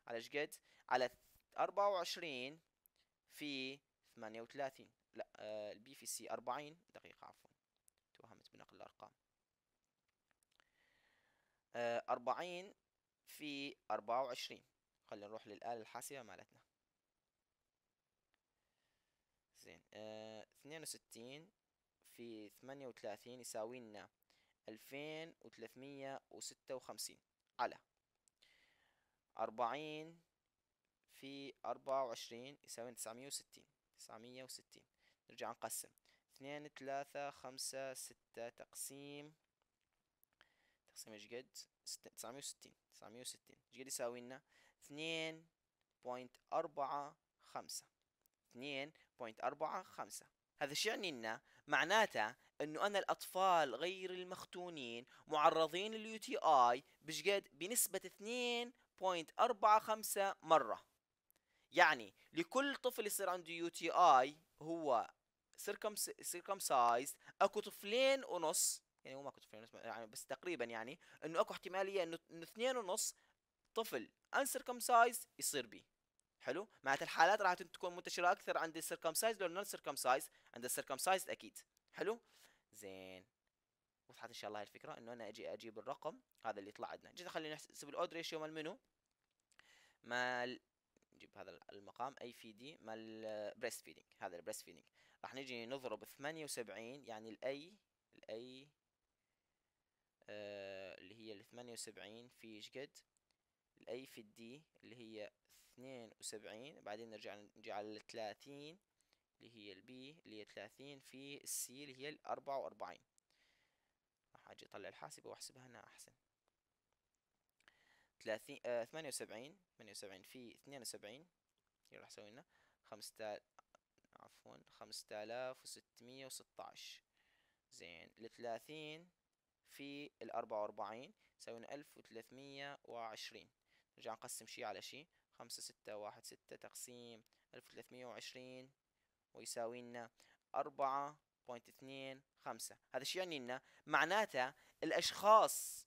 على ايش قد؟ على 24 في 38 لا آه، البي في سي 40 دقيقة عفوا آه، أربعين في أربعة وعشرين خلينا نروح للآلة الحاسبة مالتنا زين آه، اثنين وستين في ثمانية وثلاثين يساوي لنا ألفين وثلاثمية وستة وخمسين على أربعين في أربعة وعشرين يساوي 960 960 تسعمية وستين نرجع نقسم اثنين ثلاثة خمسة ستة تقسيم تقسيمة شقد تسعمية وستين تسعمية وستين شقد يساوي لنا اثنين بوينت أربعة خمسة اثنين بوينت أربعة خمسة هذا شو يعني لنا معناته انه انا الاطفال غير المختونين معرضين لليو تي اي بشقد بنسبة اثنين بوينت اربعة خمسة مرة يعني لكل طفل يصير عنده يو تي اي هو سيركم سايز اكو طفلين ونص يعني هو ما كنت في يعني بس تقريبا يعني انه اكو احتماليه انه انه اثنين ونص طفل انسركمسايز يصير بي حلو معناته الحالات راح تكون منتشره اكثر عند السركمسايز لو نون سايز عند السركمسايز اكيد حلو زين وضحت ان شاء الله الفكره انه انا اجي اجيب الرقم هذا اللي يطلع عندنا جيت خلينا نحسب الاود ريشيو مال منو مال نجيب هذا المقام اي في دي مال بريست فيدنج هذا البريست فيدنج راح نجي نضرب 78 يعني الاي الاي آه، اللي هي الثمانية وسبعين في شقد الاي في الدي اللي هي اثنين وسبعين بعدين نرجع نجي على للثلاثين اللي هي البي اللي هي ثلاثين في السي اللي هي الأربعة وأربعين راح أجي أطلع الحاسبة وأحسبها هنا أحسن ثلاثين آه ثمانية وسبعين ثمانية وسبعين في اثنين وسبعين هي راح أسوي لنا خمسة عفوا خمسة آلاف وستمية وستاش زين لثلاثين في الأربعة وأربعين يساوينا ألف وثلاثمية وعشرين نرجع نقسم شي على شي خمسة ستة واحد ستة تقسيم ألف وثلاثمية وعشرين ويساوينا أربعة بوينت اثنين خمسة هذا شو يعني لنا معناته الأشخاص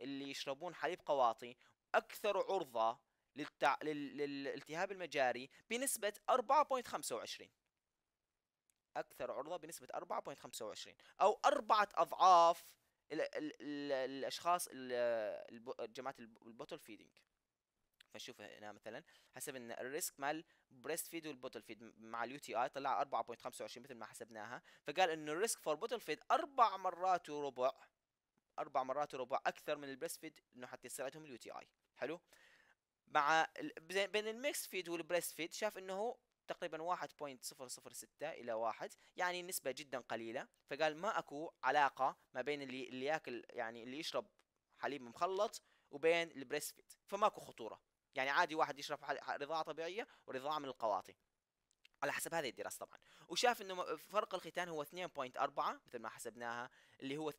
اللي يشربون حليب قواطي أكثر عرضة للتع... لل... للالتهاب المجاري بنسبة 4.25 أكثر عرضة بنسبة 4.25 أو أربعة أضعاف ال ال ال الاشخاص جماعه البوتل فيدنج فشوف هنا مثلا حسب ان الريسك مع البريست فيد والبوتل فيد مع اليو تي اي طلع 4.25 مثل ما حسبناها فقال انه الريسك فور بوتل فيد اربع مرات وربع اربع مرات وربع اكثر من البريست فيد انه حتى يصير عندهم اليو تي اي حلو مع بين الميكس فيد والبريست فيد شاف انه تقريبا 1.006 الى 1 يعني نسبه جدا قليله فقال ما اكو علاقه ما بين اللي اللي ياكل يعني اللي يشرب حليب مخلط وبين البريست فيت فماكو خطوره يعني عادي واحد يشرب رضاعه طبيعيه ورضاعه من القواطي على حسب هذه الدراسه طبعا وشاف انه فرق الختان هو 2.4 مثل ما حسبناها اللي هو 2.4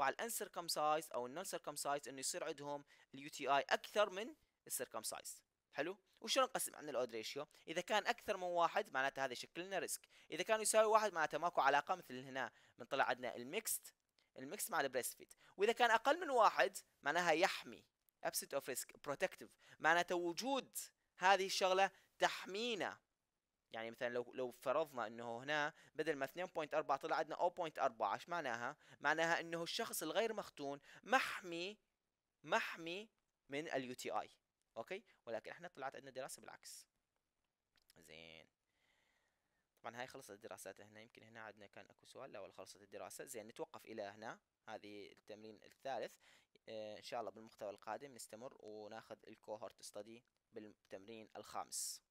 الانسركم سايز او النون سايز انه يصير عندهم اليو تي اي اكثر من السيركم سايز حلو وشو نقسم عن الاود ريشيو اذا كان اكثر من واحد معناته هذا يشكل لنا ريسك اذا كان يساوي واحد معناته ماكو علاقه مثل هنا بنطلع عندنا الميكست الميكس مع البريست فيد واذا كان اقل من واحد معناها يحمي absent اوف ريسك بروتكتيف معناته وجود هذه الشغله تحمينا يعني مثلا لو لو فرضنا انه هنا بدل ما 2.4 طلع عندنا 0.4 ايش معناها؟ معناها انه الشخص الغير مختون محمي محمي من اليو تي اي اوكي ولكن احنا طلعت عندنا دراسه بالعكس زين طبعا هاي خلصت الدراسات هنا يمكن هنا عندنا كان اكو سؤال لا ولا خلصت الدراسه زين نتوقف الى هنا هذه التمرين الثالث آه، ان شاء الله بالمحتوى القادم نستمر وناخذ الكوهورت ستدي بالتمرين الخامس